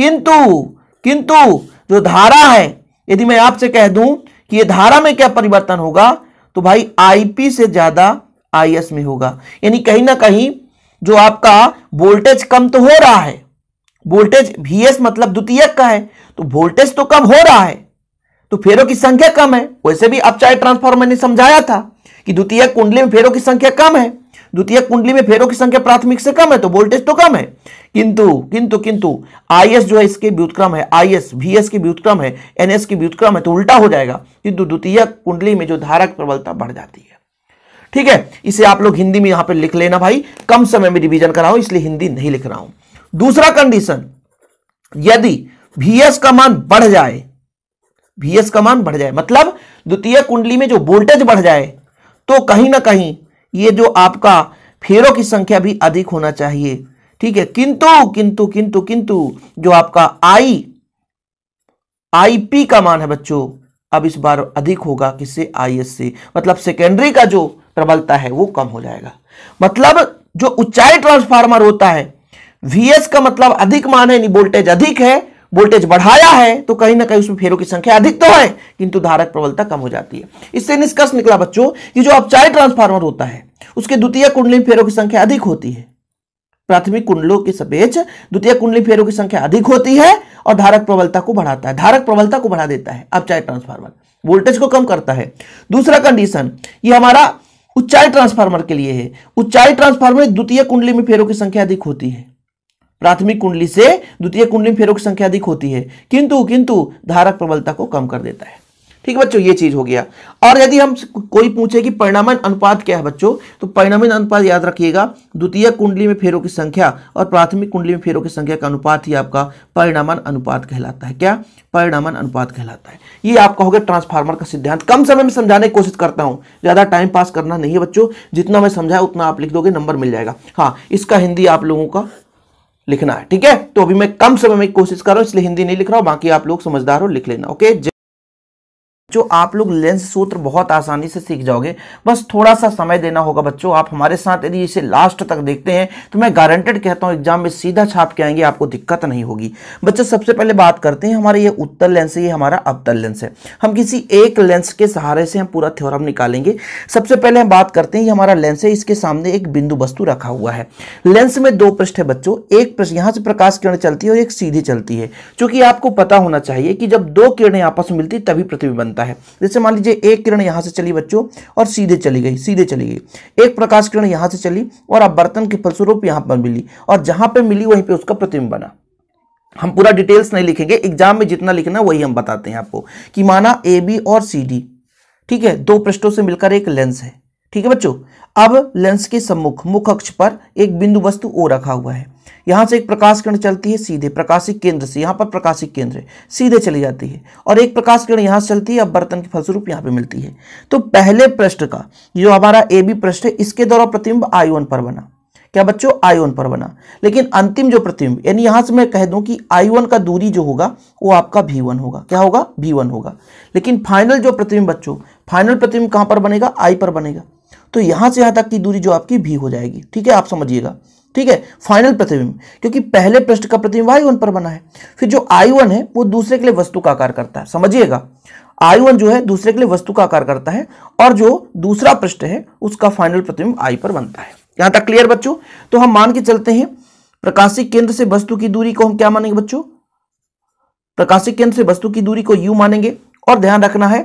किंतु किंतु जो धारा है यदि मैं आपसे कह दूं कि ये धारा में क्या परिवर्तन होगा तो भाई आईपी से ज्यादा आईएस में होगा यानी कहीं ना कहीं जो आपका वोल्टेज कम तो हो रहा है वोल्टेज वीएस मतलब द्वितीय का है तो वोल्टेज तो कम हो रहा है तो फेरों की संख्या कम है वैसे भी अब चाहे ट्रांसफॉर्मर ने समझाया था कि द्वितीय कुंडली में फेरों की संख्या कम है द्वितीय कुंडली में फेरों की संख्या प्राथमिक से कम है तो वोल्टेज तो कम है किंतु किंतु किंतु आईएस जो है इसके व्युतक्रम है आईएस वीएस की व्युतक्रम है एनएस की व्युतक्रम है तो उल्टा हो जाएगा किंतु द्वितीय कुंडली में जो धारक प्रबलता बढ़ जाती है ठीक है इसे आप लोग हिंदी में यहां पर लिख लेना भाई कम समय में रिविजन कराओ इसलिए हिंदी नहीं लिख रहा हूं दूसरा कंडीशन यदि वीएस का मान बढ़ जाए वीएस का मान बढ़ जाए मतलब द्वितीय कुंडली में जो वोल्टेज बढ़ जाए तो कहीं ना कहीं ये जो आपका फेरों की संख्या भी अधिक होना चाहिए ठीक है किंतु किंतु किंतु किंतु जो आपका आई आईपी का मान है बच्चों अब इस बार अधिक होगा किससे आईएस से मतलब सेकेंडरी का जो प्रबलता है वो कम हो जाएगा मतलब जो ऊंचाई ट्रांसफार्मर होता है वीएस का मतलब अधिक मान है वोल्टेज अधिक है वोल्टेज बढ़ाया है तो कहीं ना कहीं उसमें फेरों की संख्या अधिक तो है किंतु धारक प्रबलता कम हो जाती है इससे निष्कर्ष निकला बच्चों कि जो औपचारिक ट्रांसफार्मर होता है उसके द्वितीय कुंडली में फेरों की संख्या अधिक होती है प्राथमिक कुंडलों के सपेच द्वितीय कुंडली फेरों की संख्या अधिक होती है और धारक प्रबलता को बढ़ाता है धारक प्रबलता को बढ़ा देता है औपचारिक ट्रांसफार्मर वोल्टेज को कम करता है दूसरा कंडीशन ये हमारा उच्चाई ट्रांसफार्मर के लिए है उच्चाई ट्रांसफार्मर द्वितीय कुंडली में फेरों की संख्या अधिक होती है प्राथमिक कुंडली से द्वितीय कुंडली में फेरों की संख्या अधिक होती है किंतु किंतु धारक प्रबलता को कम कर देता है ठीक है बच्चों ये चीज हो गया और यदि हम कोई पूछे कि परिणामन अनुपात क्या है बच्चों तो परिणामन अनुपात याद रखिएगा द्वितीय कुंडली में फेरों की संख्या और प्राथमिक कुंडली में फेरों की संख्या का अनुपात ही आपका परिणामन अनुपात कहलाता है क्या परिणामन अनुपात कहलाता है ये आपका कहोगे ट्रांसफार्मर का सिद्धांत कम समय में समझाने की कोशिश करता हूँ ज्यादा टाइम पास करना नहीं है बच्चों जितना मैं समझाया उतना आप लिख दोगे नंबर मिल जाएगा हाँ इसका हिंदी आप लोगों का लिखना है ठीक है तो अभी मैं कम समय में कोशिश कर रहा हूं इसलिए हिंदी नहीं लिख रहा हूं बाकी आप लोग समझदार हो लिख लेना ओके जो आप लोग लेंस सूत्र बहुत आसानी से सीख जाओगे बस थोड़ा सा समय देना होगा बच्चों आप हमारे साथ यदि इसे लास्ट तक देखते हैं तो मैं गारंटेड कहता हूं एग्जाम में सीधा छाप के आएंगे आपको दिक्कत नहीं होगी बच्चों सबसे पहले बात करते हैं हमारे ये उत्तर लेंस है ये हमारा अवतल लेंस है हम किसी एक लेंस के सहारे से हम पूरा थ्योरम निकालेंगे सबसे पहले हम बात करते हैं ये हमारा लेंस है इसके सामने एक बिंदु वस्तु रखा हुआ है लेंस में दो पृष्ठ है बच्चों एक पृष्ठ यहाँ से प्रकाश किरण चलती है और एक सीधी चलती है चूंकि आपको पता होना चाहिए कि जब दो किरणें आपस में मिलती तभी पृथ्वी बनता सकता है जैसे मान लीजिए एक किरण यहाँ से चली बच्चों और सीधे चली गई सीधे चली गई एक प्रकाश किरण यहाँ से चली और बर्तन के फलस्वरूप यहाँ पर मिली और जहाँ पर मिली वहीं पर उसका प्रतिबिंब बना हम पूरा डिटेल्स नहीं लिखेंगे एग्जाम में जितना लिखना वही हम बताते हैं आपको कि माना ए बी और सी डी ठीक है दो पृष्ठों से मिलकर एक लेंस है ठीक है बच्चों अब लेंस के सम्मुख मुख अक्ष पर एक बिंदु वस्तु ओ रखा हुआ है यहाँ से एक प्रकाश किरण चलती है सीधे प्रकाशिक केंद्र से यहाँ पर प्रकाशिक केंद्र है सीधे चली जाती है और एक प्रकाश किरण यहाँ से चलती है अब बर्तन के फलस्वरूप यहाँ पे मिलती है तो पहले पृष्ठ का जो हमारा ए बी पृष्ठ है इसके द्वारा प्रतिबिंब आयोन पर बना क्या बच्चों आयोन पर बना लेकिन अंतिम जो प्रतिबिंब यानी यहां से मैं कह दूं कि आयोन का दूरी जो होगा वो आपका भी वन होगा क्या होगा भी वन होगा लेकिन फाइनल जो प्रतिबिंब बच्चों फाइनल प्रतिबिंब कहां पर बनेगा आई पर बनेगा तो यहां से यहां तक की दूरी जो आपकी भी हो जाएगी ठीक है आप समझिएगा ठीक है फाइनल प्रतिबिंब क्योंकि पहले पृष्ठ का प्रतिबिंब आई वन पर बना है फिर जो आई वन है वो दूसरे के लिए वस्तु का आकार करता है समझिएगा आई वन जो है दूसरे के लिए वस्तु का आकार करता है और जो दूसरा पृष्ठ है उसका फाइनल प्रतिबिंब आई पर बनता है यहां तक क्लियर बच्चों तो हम मान के चलते हैं प्रकाशिक केंद्र से वस्तु की दूरी को हम क्या मानेंगे बच्चों प्रकाशिक केंद्र से वस्तु की दूरी को यू मानेंगे और ध्यान रखना है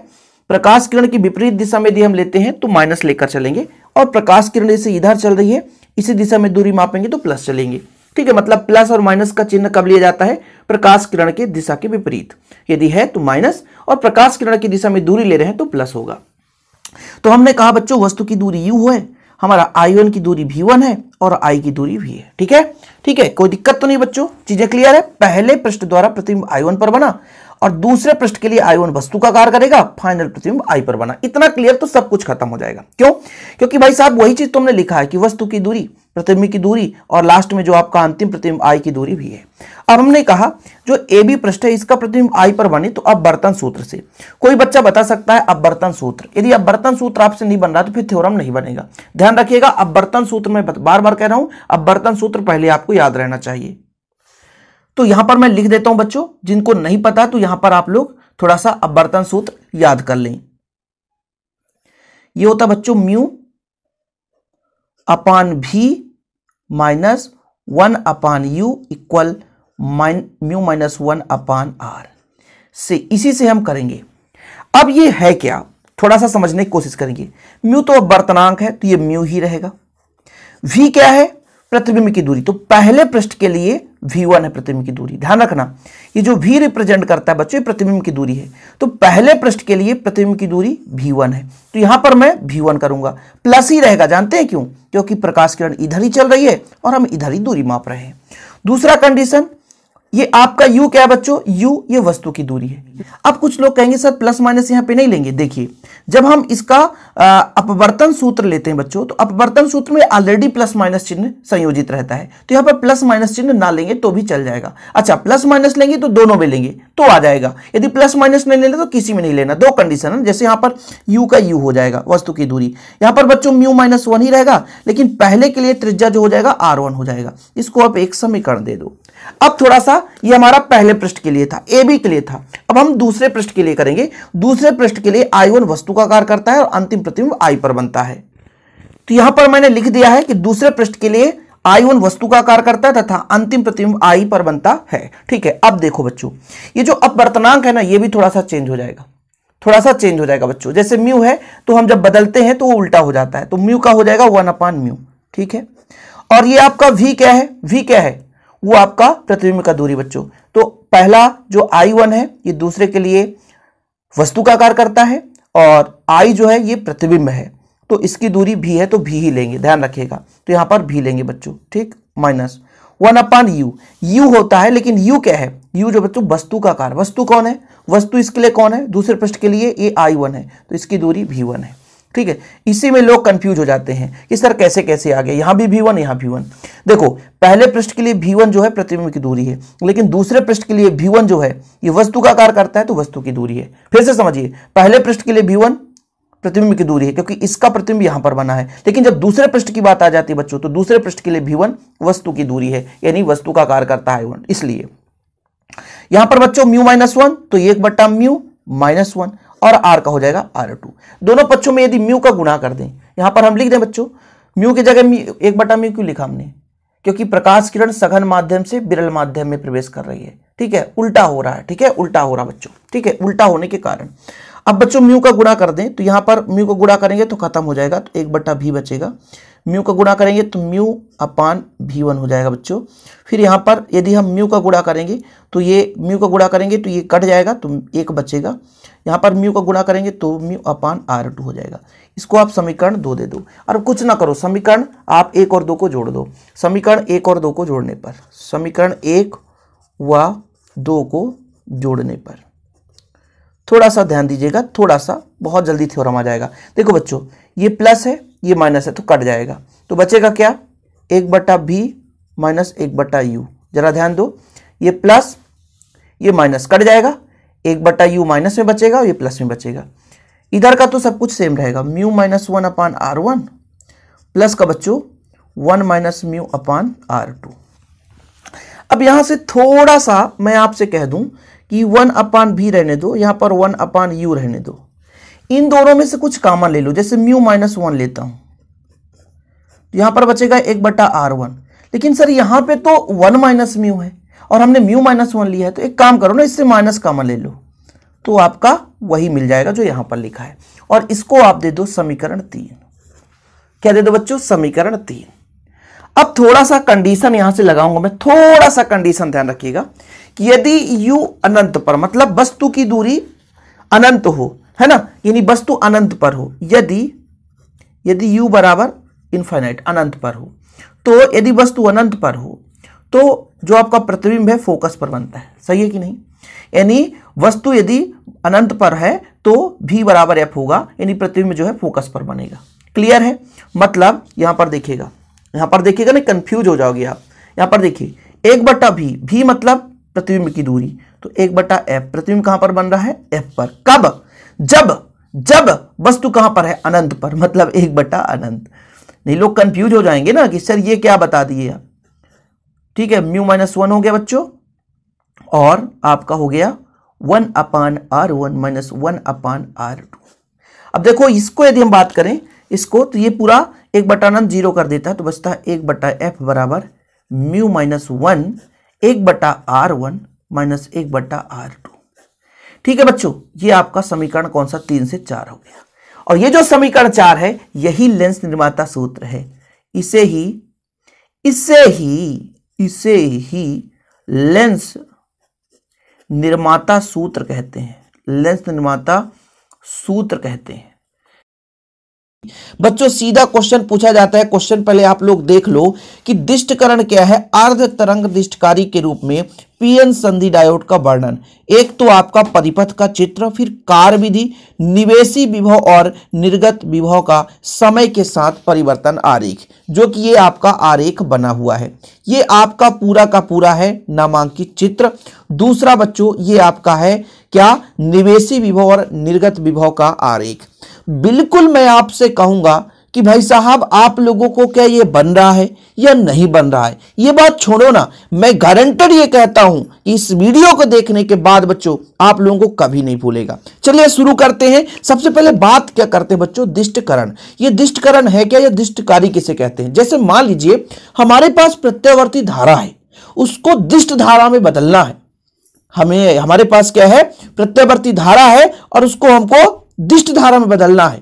प्रकाश किरण की विपरीत दिशा में यदि हम लेते हैं तो माइनस लेकर चलेंगे और प्रकाश किरण जैसे इधर चल रही है इसी दिशा में दूरी मापेंगे तो प्लस चलेंगे ठीक है मतलब प्लस और माइनस का चिन्ह कब लिया जाता है प्रकाश किरण की दिशा के विपरीत यदि है तो माइनस और प्रकाश किरण की दिशा में दूरी ले रहे हैं तो प्लस होगा तो हमने कहा बच्चों वस्तु की दूरी यू है हमारा आई वन की दूरी भी वन है और आई की दूरी भी है ठीक है ठीक है कोई दिक्कत तो नहीं बच्चों चीजें क्लियर है पहले पृष्ठ द्वारा प्रतिबिंब आई वन पर बना और दूसरे पृष्ठ के लिए आई वन वस्तु का कार्य करेगा फाइनल प्रतिबिंब आई पर बना इतना क्लियर तो सब कुछ खत्म हो जाएगा क्यों क्योंकि भाई साहब वही चीज तुमने लिखा है कि वस्तु की दूरी प्रतिबिंब की दूरी और लास्ट में जो आपका अंतिम प्रतिबिंब आई की दूरी भी है अब हमने कहा जो ए बी पृष्ठ है इसका प्रतिबिंब आई पर बने तो अब बर्तन सूत्र से कोई बच्चा बता सकता है अब बर्तन सूत्र यदि अब बर्तन सूत्र आपसे नहीं बन रहा तो फिर थ्योरम नहीं बनेगा ध्यान रखिएगा अब बर्तन सूत्र में बार बार कह रहा हूं अब बर्तन सूत्र पहले आपको याद रहना चाहिए तो यहां पर मैं लिख देता हूं बच्चों जिनको नहीं पता तो यहां पर आप लोग थोड़ा सा अपवर्तन सूत्र याद कर लें ये होता बच्चों म्यू अपान भी minus one upon U equal माइन mu minus one upon R से इसी से हम करेंगे अब ये है क्या थोड़ा सा समझने की कोशिश करेंगे म्यू तो अब बर्तनांक है तो ये म्यू ही रहेगा वी क्या है प्रतिबिंब की दूरी तो पहले पृष्ठ के लिए वी वन है प्रतिबिंब की दूरी ध्यान रखना ये जो वी रिप्रेजेंट करता है बच्चों प्रतिबिंब की दूरी है तो पहले पृष्ठ के लिए प्रतिबिंब की दूरी वी वन है तो यहां पर मैं वी वन करूंगा प्लस ही रहेगा जानते हैं क्यों क्योंकि प्रकाश किरण इधर ही चल रही है और हम इधर ही दूरी माप रहे हैं दूसरा कंडीशन ये आपका यू क्या है बच्चों यू ये वस्तु की दूरी है अब कुछ लोग कहेंगे सर प्लस माइनस यहां पे नहीं लेंगे देखिए जब हम इसका अपवर्तन सूत्र लेते हैं बच्चों तो अपवर्तन सूत्र में ऑलरेडी प्लस माइनस चिन्ह संयोजित रहता है तो यहां पर प्लस माइनस चिन्ह ना लेंगे तो भी चल जाएगा अच्छा प्लस माइनस लेंगे तो दोनों में लेंगे तो आ जाएगा यदि प्लस माइनस नहीं लेना तो किसी में नहीं लेना दो कंडीशन है जैसे यहां पर यू का यू हो जाएगा वस्तु की दूरी यहां पर बच्चों म्यू माइनस ही रहेगा लेकिन पहले के लिए त्रिज्या जो हो जाएगा आर हो जाएगा इसको आप एक समीकरण दे दो अब थोड़ा सा ये हमारा पहले पृष्ठ के लिए था ए बी के लिए था अब हम दूसरे पृष्ठ के लिए करेंगे दूसरे पृष्ठ के लिए आई वन वस्तु का कार्य करता है और अंतिम प्रतिबिंब आई पर बनता है तो यहां पर मैंने लिख दिया है कि दूसरे पृष्ठ के लिए आई वन वस्तु का कार्य करता है तथा अंतिम प्रतिबिंब आई पर बनता है ठीक है अब देखो बच्चों ये जो अपवर्तनांक है ना ये भी थोड़ा सा चेंज हो जाएगा थोड़ा सा चेंज हो जाएगा बच्चों जैसे म्यू है तो हम जब बदलते हैं तो वो उल्टा हो जाता है तो म्यू का हो जाएगा वन अपान म्यू ठीक है और ये आपका वी क्या है वी क्या है वो आपका प्रतिबिंब का दूरी बच्चों तो पहला जो आई वन है ये दूसरे के लिए वस्तु का आकार करता है और आई जो है ये प्रतिबिंब है तो इसकी दूरी भी है तो भी ही लेंगे ध्यान रखिएगा तो यहां पर भी लेंगे बच्चों ठीक minus one upon U U होता है लेकिन यू क्या है यू जो बच्चों वस्तु का आकार वस्तु कौन है वस्तु इसके लिए कौन है दूसरे पृष्ठ के लिए ये आई वन है तो इसकी दूरी भी वन है ठीक है इसी में लोग कंफ्यूज हो जाते हैं कि सर कैसे कैसे आ गया यहां भी भी वन यहां भी वन देखो पहले पृष्ठ के लिए भी वन जो है प्रतिबिंब की दूरी है लेकिन दूसरे पृष्ठ के लिए भी वन जो है ये वस्तु का आकार करता है तो वस्तु की दूरी है फिर से समझिए पहले पृष्ठ के लिए भी वन प्रतिबिंब की दूरी है क्योंकि इसका प्रतिबिंब यहां पर बना है लेकिन जब दूसरे पृष्ठ की बात आ जाती है बच्चों तो दूसरे पृष्ठ के लिए भी वन वस्तु की दूरी है यानी वस्तु का आकार करता है इसलिए यहां पर बच्चों म्यू माइनस वन तो एक बट्टा म्यू माइनस वन और आर का हो जाएगा आर टू दोनों पक्षों में यदि म्यू का गुणा कर दें यहां पर हम लिख दें बच्चों म्यू की जगह एक बटा म्यू क्यों लिखा हमने क्योंकि प्रकाश किरण सघन माध्यम से बिरल माध्यम में प्रवेश कर रही है ठीक है उल्टा हो रहा है ठीक है उल्टा हो रहा बच्चों ठीक है उल्टा होने के कारण अब बच्चों म्यू का गुणा कर दें तो यहां पर म्यू का गुणा करेंगे तो खत्म हो जाएगा तो एक बट्टा भी बचेगा म्यू का गुणा करेंगे तो म्यू अपान भी वन हो जाएगा बच्चों फिर यहाँ पर यदि हम म्यू का गुणा करेंगे तो ये म्यू का गुणा करेंगे तो ये कट जाएगा तो एक बचेगा यहाँ पर म्यू का गुणा करेंगे तो म्यू अपान आर टू हो जाएगा इसको आप समीकरण दो दे दो और कुछ ना करो समीकरण आप एक और दो को जोड़ दो समीकरण एक और दो को जोड़ने पर समीकरण एक व दो को जोड़ने पर थोड़ा सा ध्यान दीजिएगा थोड़ा सा बहुत जल्दी थ्योरम आ जाएगा देखो बच्चों ये प्लस है ये माइनस है तो कट जाएगा तो बचेगा क्या एक बटा भी माइनस एक बटा यू जरा ध्यान दो ये प्लस ये माइनस कट जाएगा एक बटा यू माइनस में बचेगा और ये प्लस में बचेगा इधर का तो सब कुछ सेम रहेगा mu minus one upon R one plus का बच्चों one minus mu upon R two अब यहां से थोड़ा सा मैं आपसे कह दूं कि वन अपान भी रहने दो यहां पर वन अपान यू रहने दो इन दोनों में से कुछ कामन ले लो जैसे म्यू माइनस वन लेता हूं तो यहां पर बचेगा एक बट्टा आर वन लेकिन सर यहां पे तो वन माइनस म्यू है और हमने म्यू माइनस वन लिया है तो एक काम करो ना इससे माइनस कामन ले लो तो आपका वही मिल जाएगा जो यहां पर लिखा है और इसको आप दे दो समीकरण तीन क्या दे दो बच्चों समीकरण तीन अब थोड़ा सा कंडीशन यहां से लगाऊंगा मैं थोड़ा सा कंडीशन ध्यान रखिएगा कि यदि u अनंत पर मतलब वस्तु की दूरी अनंत हो है ना यानी वस्तु अनंत पर हो यदि यदि u बराबर इन्फाइनाइट अनंत पर हो तो यदि वस्तु अनंत पर हो तो जो आपका प्रतिबिंब है फोकस पर बनता है सही है कि नहीं यानी वस्तु यदि अनंत पर है तो भी बराबर एफ होगा यानी प्रतिबिंब जो है फोकस पर बनेगा क्लियर है मतलब यहां पर देखिएगा यहां पर देखिएगा ना कंफ्यूज हो जाओगे आप यहां पर देखिए एक बट्टा भी भी मतलब प्रतिबिंब की दूरी तो एक बटा एफ प्रतिबिंब कहां पर बन रहा है एफ पर कब जब जब वस्तु कहां पर है अनंत पर मतलब एक बटा अनंत नहीं लोग कंफ्यूज हो जाएंगे ना कि सर ये क्या बता दिए आप ठीक है म्यू माइनस वन हो गया बच्चों और आपका हो गया one upon R one minus one upon R two अब देखो इसको यदि हम बात करें इसको तो ये पूरा एक बटा अनंत जीरो कर देता है तो बचता है एक बटा एफ बराबर म्यू माइनस वन एक बटा आर वन माइनस एक बट्टा आर टू ठीक है बच्चों ये आपका समीकरण कौन सा तीन से चार हो गया और ये जो समीकरण चार है यही लेंस निर्माता सूत्र है इसे ही इसे ही इसे ही लेंस निर्माता सूत्र कहते हैं लेंस निर्माता सूत्र कहते हैं बच्चों सीधा क्वेश्चन पूछा जाता है क्वेश्चन पहले आप लोग देख लो कि दिष्टकरण क्या है अर्ध तरंग दिष्टकारी के रूप में पीएन संधि डायोड का वर्णन एक तो आपका परिपथ का चित्र फिर कार विधि निवेशी विभव और निर्गत विभव का समय के साथ परिवर्तन आरेख जो कि ये आपका आरेख बना हुआ है ये आपका पूरा का पूरा है नामांकित चित्र दूसरा बच्चों ये आपका है क्या निवेशी विभव और निर्गत विभव का आरेख बिल्कुल मैं आपसे कहूंगा कि भाई साहब आप लोगों को क्या ये बन रहा है या नहीं बन रहा है ये बात छोड़ो ना मैं गारंटर ये कहता हूं कि इस वीडियो को देखने के बाद बच्चों आप लोगों को कभी नहीं भूलेगा चलिए शुरू करते हैं सबसे पहले बात क्या करते हैं बच्चों दिष्टकरण ये दिष्टकरण है क्या या दिष्टकारी किसे कहते हैं जैसे मान लीजिए हमारे पास प्रत्यावर्ती धारा है उसको दिष्ट धारा में बदलना है हमें हमारे पास क्या है प्रत्यावर्ती धारा है और उसको हमको दिष्ट धारा में बदलना है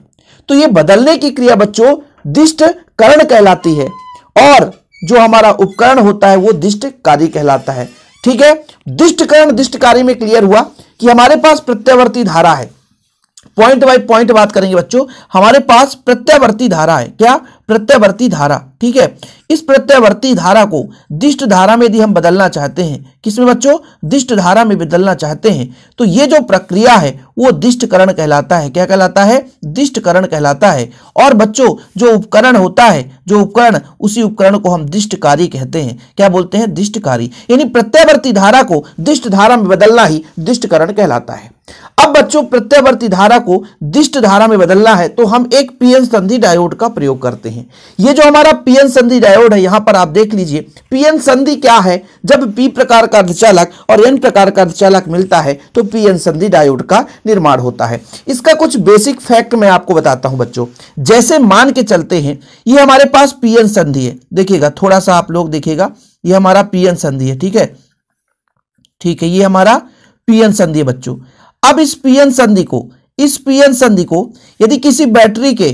तो ये बदलने की क्रिया बच्चों दिष्ट करण कहलाती है और जो हमारा उपकरण होता है वो दिष्ट कार्य कहलाता है ठीक है दिष्ट करण दिष्ट कार्य में क्लियर हुआ कि हमारे पास प्रत्यावर्ती धारा है पॉइंट बाय पॉइंट बात करेंगे बच्चों हमारे पास प्रत्यावर्ती धारा है क्या प्रत्यावर्ती धारा ठीक है इस प्रत्यावर्ती धारा को दिष्ट धारा में यदि हम बदलना चाहते हैं किसमें बच्चों दिष्ट धारा में बदलना चाहते हैं तो ये जो प्रक्रिया है वो दिष्टकरण कहलाता है क्या कहलाता है दिष्टकरण कहलाता है और बच्चों जो उपकरण होता है जो उपकरण उसी उपकरण को हम दिष्टकारी कहते हैं क्या बोलते हैं दिष्टकारी यानी प्रत्यावर्ती धारा को दिष्ट धारा में बदलना ही दिष्टकरण कहलाता है अब बच्चों प्रत्यावर्ती धारा को दिष्ट धारा में बदलना है तो हम एक पीएन संधि डायोड का प्रयोग करते हैं हैं ये जो हमारा पीएन संधि डायोड है यहां पर आप देख लीजिए पीएन संधि क्या है जब पी प्रकार का अर्धचालक और एन प्रकार का अर्धचालक मिलता है तो पीएन संधि डायोड का निर्माण होता है इसका कुछ बेसिक फैक्ट मैं आपको बताता हूं बच्चों जैसे मान के चलते हैं ये हमारे पास पीएन संधि है देखिएगा थोड़ा सा आप लोग देखिएगा ये हमारा पीएन संधि है ठीक है ठीक है ये हमारा पीएन संधि है बच्चों अब इस पीएन संधि को इस पीएन संधि को यदि किसी बैटरी के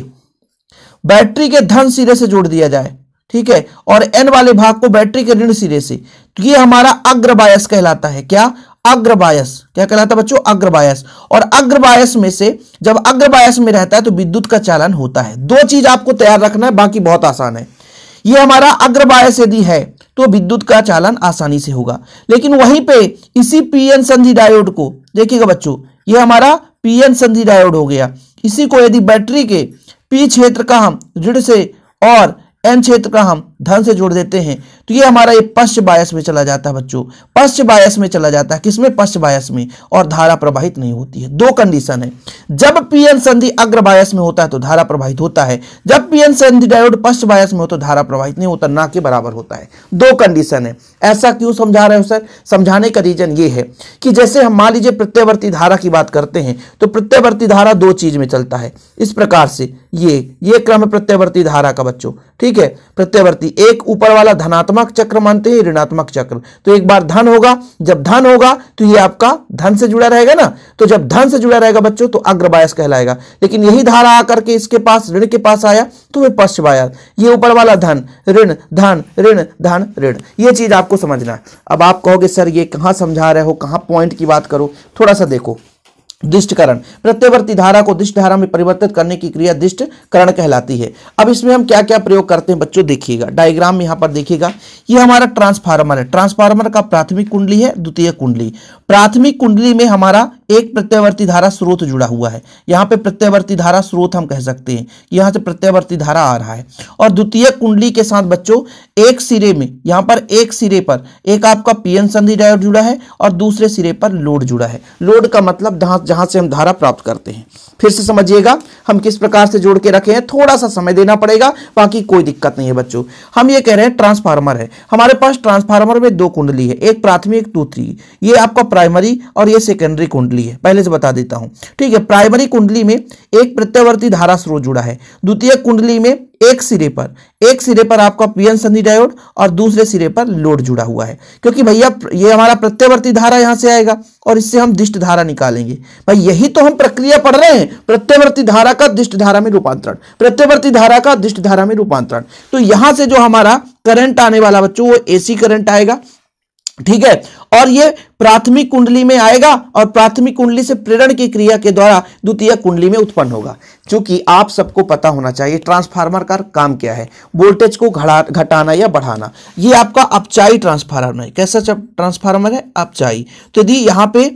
बैटरी के धन सिरे से जोड़ दिया जाए ठीक है और एन वाले भाग को बैटरी के ऋण सिरे से तो ये हमारा अग्रबायस कहलाता है क्या अग्रबायस क्या कहलाता है बच्चों अग्रबायस और अग्रबायस में से जब अग्रबायस में रहता है तो विद्युत का चालन होता है दो चीज आपको तैयार रखना है बाकी बहुत आसान है ये हमारा अग्रबायस यदि है तो विद्युत का चालन आसानी से होगा लेकिन वहीं पे इसी पीएन संधि डायोड को देखिएगा बच्चों ये हमारा पीएन संधि डायोड हो गया इसी को यदि बैटरी के पी क्षेत्र का हम ऋण से और एन क्षेत्र का हम धन से जोड़ देते हैं तो ये हमारा ये पश्च बायस में चला जाता है बच्चों पश्च बायस में चला जाता है किसमें पश्च बायस में और धारा प्रवाहित नहीं होती है दो कंडीशन है जब पीएन संधि अग्र बायस में होता है तो धारा प्रवाहित होता है जब पीएन संधि डायोड पश्च बायस में हो तो धारा प्रवाहित नहीं होता ना के बराबर होता है दो कंडीशन है ऐसा क्यों समझा रहे हो सर समझाने का रीजन ये है कि जैसे हम मान लीजिए प्रत्यावर्ती धारा की बात करते हैं तो प्रत्यावर्ती धारा दो चीज में चलता है इस प्रकार से ये ये क्रम प्रत्यावर्ती धारा का बच्चों ठीक है प्रत्यावर्ती यदि एक ऊपर वाला धनात्मक चक्र मानते हैं ऋणात्मक चक्र तो एक बार धन होगा जब धन होगा तो ये आपका धन से जुड़ा रहेगा ना तो जब धन से जुड़ा रहेगा बच्चों तो अग्रवायस कहलाएगा लेकिन यही धारा आकर के इसके पास ऋण के पास आया तो वे पश्चवायस ये ऊपर वाला धन ऋण धन ऋण धन ऋण ये चीज आपको समझना अब आप कहोगे सर ये कहां समझा रहे हो कहां पॉइंट की बात करो थोड़ा सा देखो दिष्टकरण प्रत्यवर्ती धारा को दिष्ट धारा में परिवर्तित करने की क्रिया दिष्टकरण कहलाती है अब इसमें हम क्या क्या प्रयोग करते हैं बच्चों देखिएगा डायग्राम में यहां पर देखिएगा ये हमारा ट्रांसफार्मर है ट्रांसफार्मर का प्राथमिक कुंडली है द्वितीय कुंडली प्राथमिक कुंडली में हमारा एक प्रत्यावर्ती धारा स्रोत जुड़ा हुआ है यहाँ पे प्रत्यावर्ती धारा स्रोत हम कह सकते हैं यहाँ से प्रत्यावर्ती धारा आ रहा है और द्वितीय कुंडली के साथ बच्चों एक सिरे में यहाँ पर एक सिरे पर एक आपका पीएन संधि डायोड जुड़ा है और दूसरे सिरे पर लोड जुड़ा है लोड का मतलब जहाँ से हम धारा प्राप्त करते हैं फिर से समझिएगा हम किस प्रकार से जोड़ के रखे हैं थोड़ा सा समय देना पड़ेगा बाकी कोई दिक्कत नहीं है बच्चों हम ये कह रहे हैं ट्रांसफार्मर है हमारे पास ट्रांसफार्मर में दो कुंडली है एक प्राथमिक दूसरी ये आपका प्राइमरी और ये सेकेंडरी कुंडली कुंडली है पहले से बता देता हूं ठीक है प्राइमरी कुंडली में एक प्रत्यावर्ती धारा स्रोत जुड़ा है द्वितीय कुंडली में एक सिरे पर एक सिरे पर आपका पीएन संधि डायोड और दूसरे सिरे पर लोड जुड़ा हुआ है क्योंकि भैया ये हमारा प्रत्यवर्ती धारा यहां से आएगा और इससे हम दिष्ट धारा निकालेंगे भाई यही तो हम प्रक्रिया पढ़ रहे हैं प्रत्यवर्ती धारा का दिष्ट धारा में रूपांतरण प्रत्यवर्ती धारा का दिष्ट धारा में रूपांतरण तो यहां से जो हमारा करंट आने वाला बच्चों वो एसी करंट आएगा ठीक है और ये प्राथमिक कुंडली में आएगा और प्राथमिक कुंडली से प्रेरण की क्रिया के द्वारा द्वितीय कुंडली में उत्पन्न होगा चूंकि आप सबको पता होना चाहिए ट्रांसफार्मर का काम क्या है वोल्टेज को घटाना या बढ़ाना ये आपका अपचाई ट्रांसफार्मर है कैसा ट्रांसफार्मर है अपचाई तो यदि यहाँ पे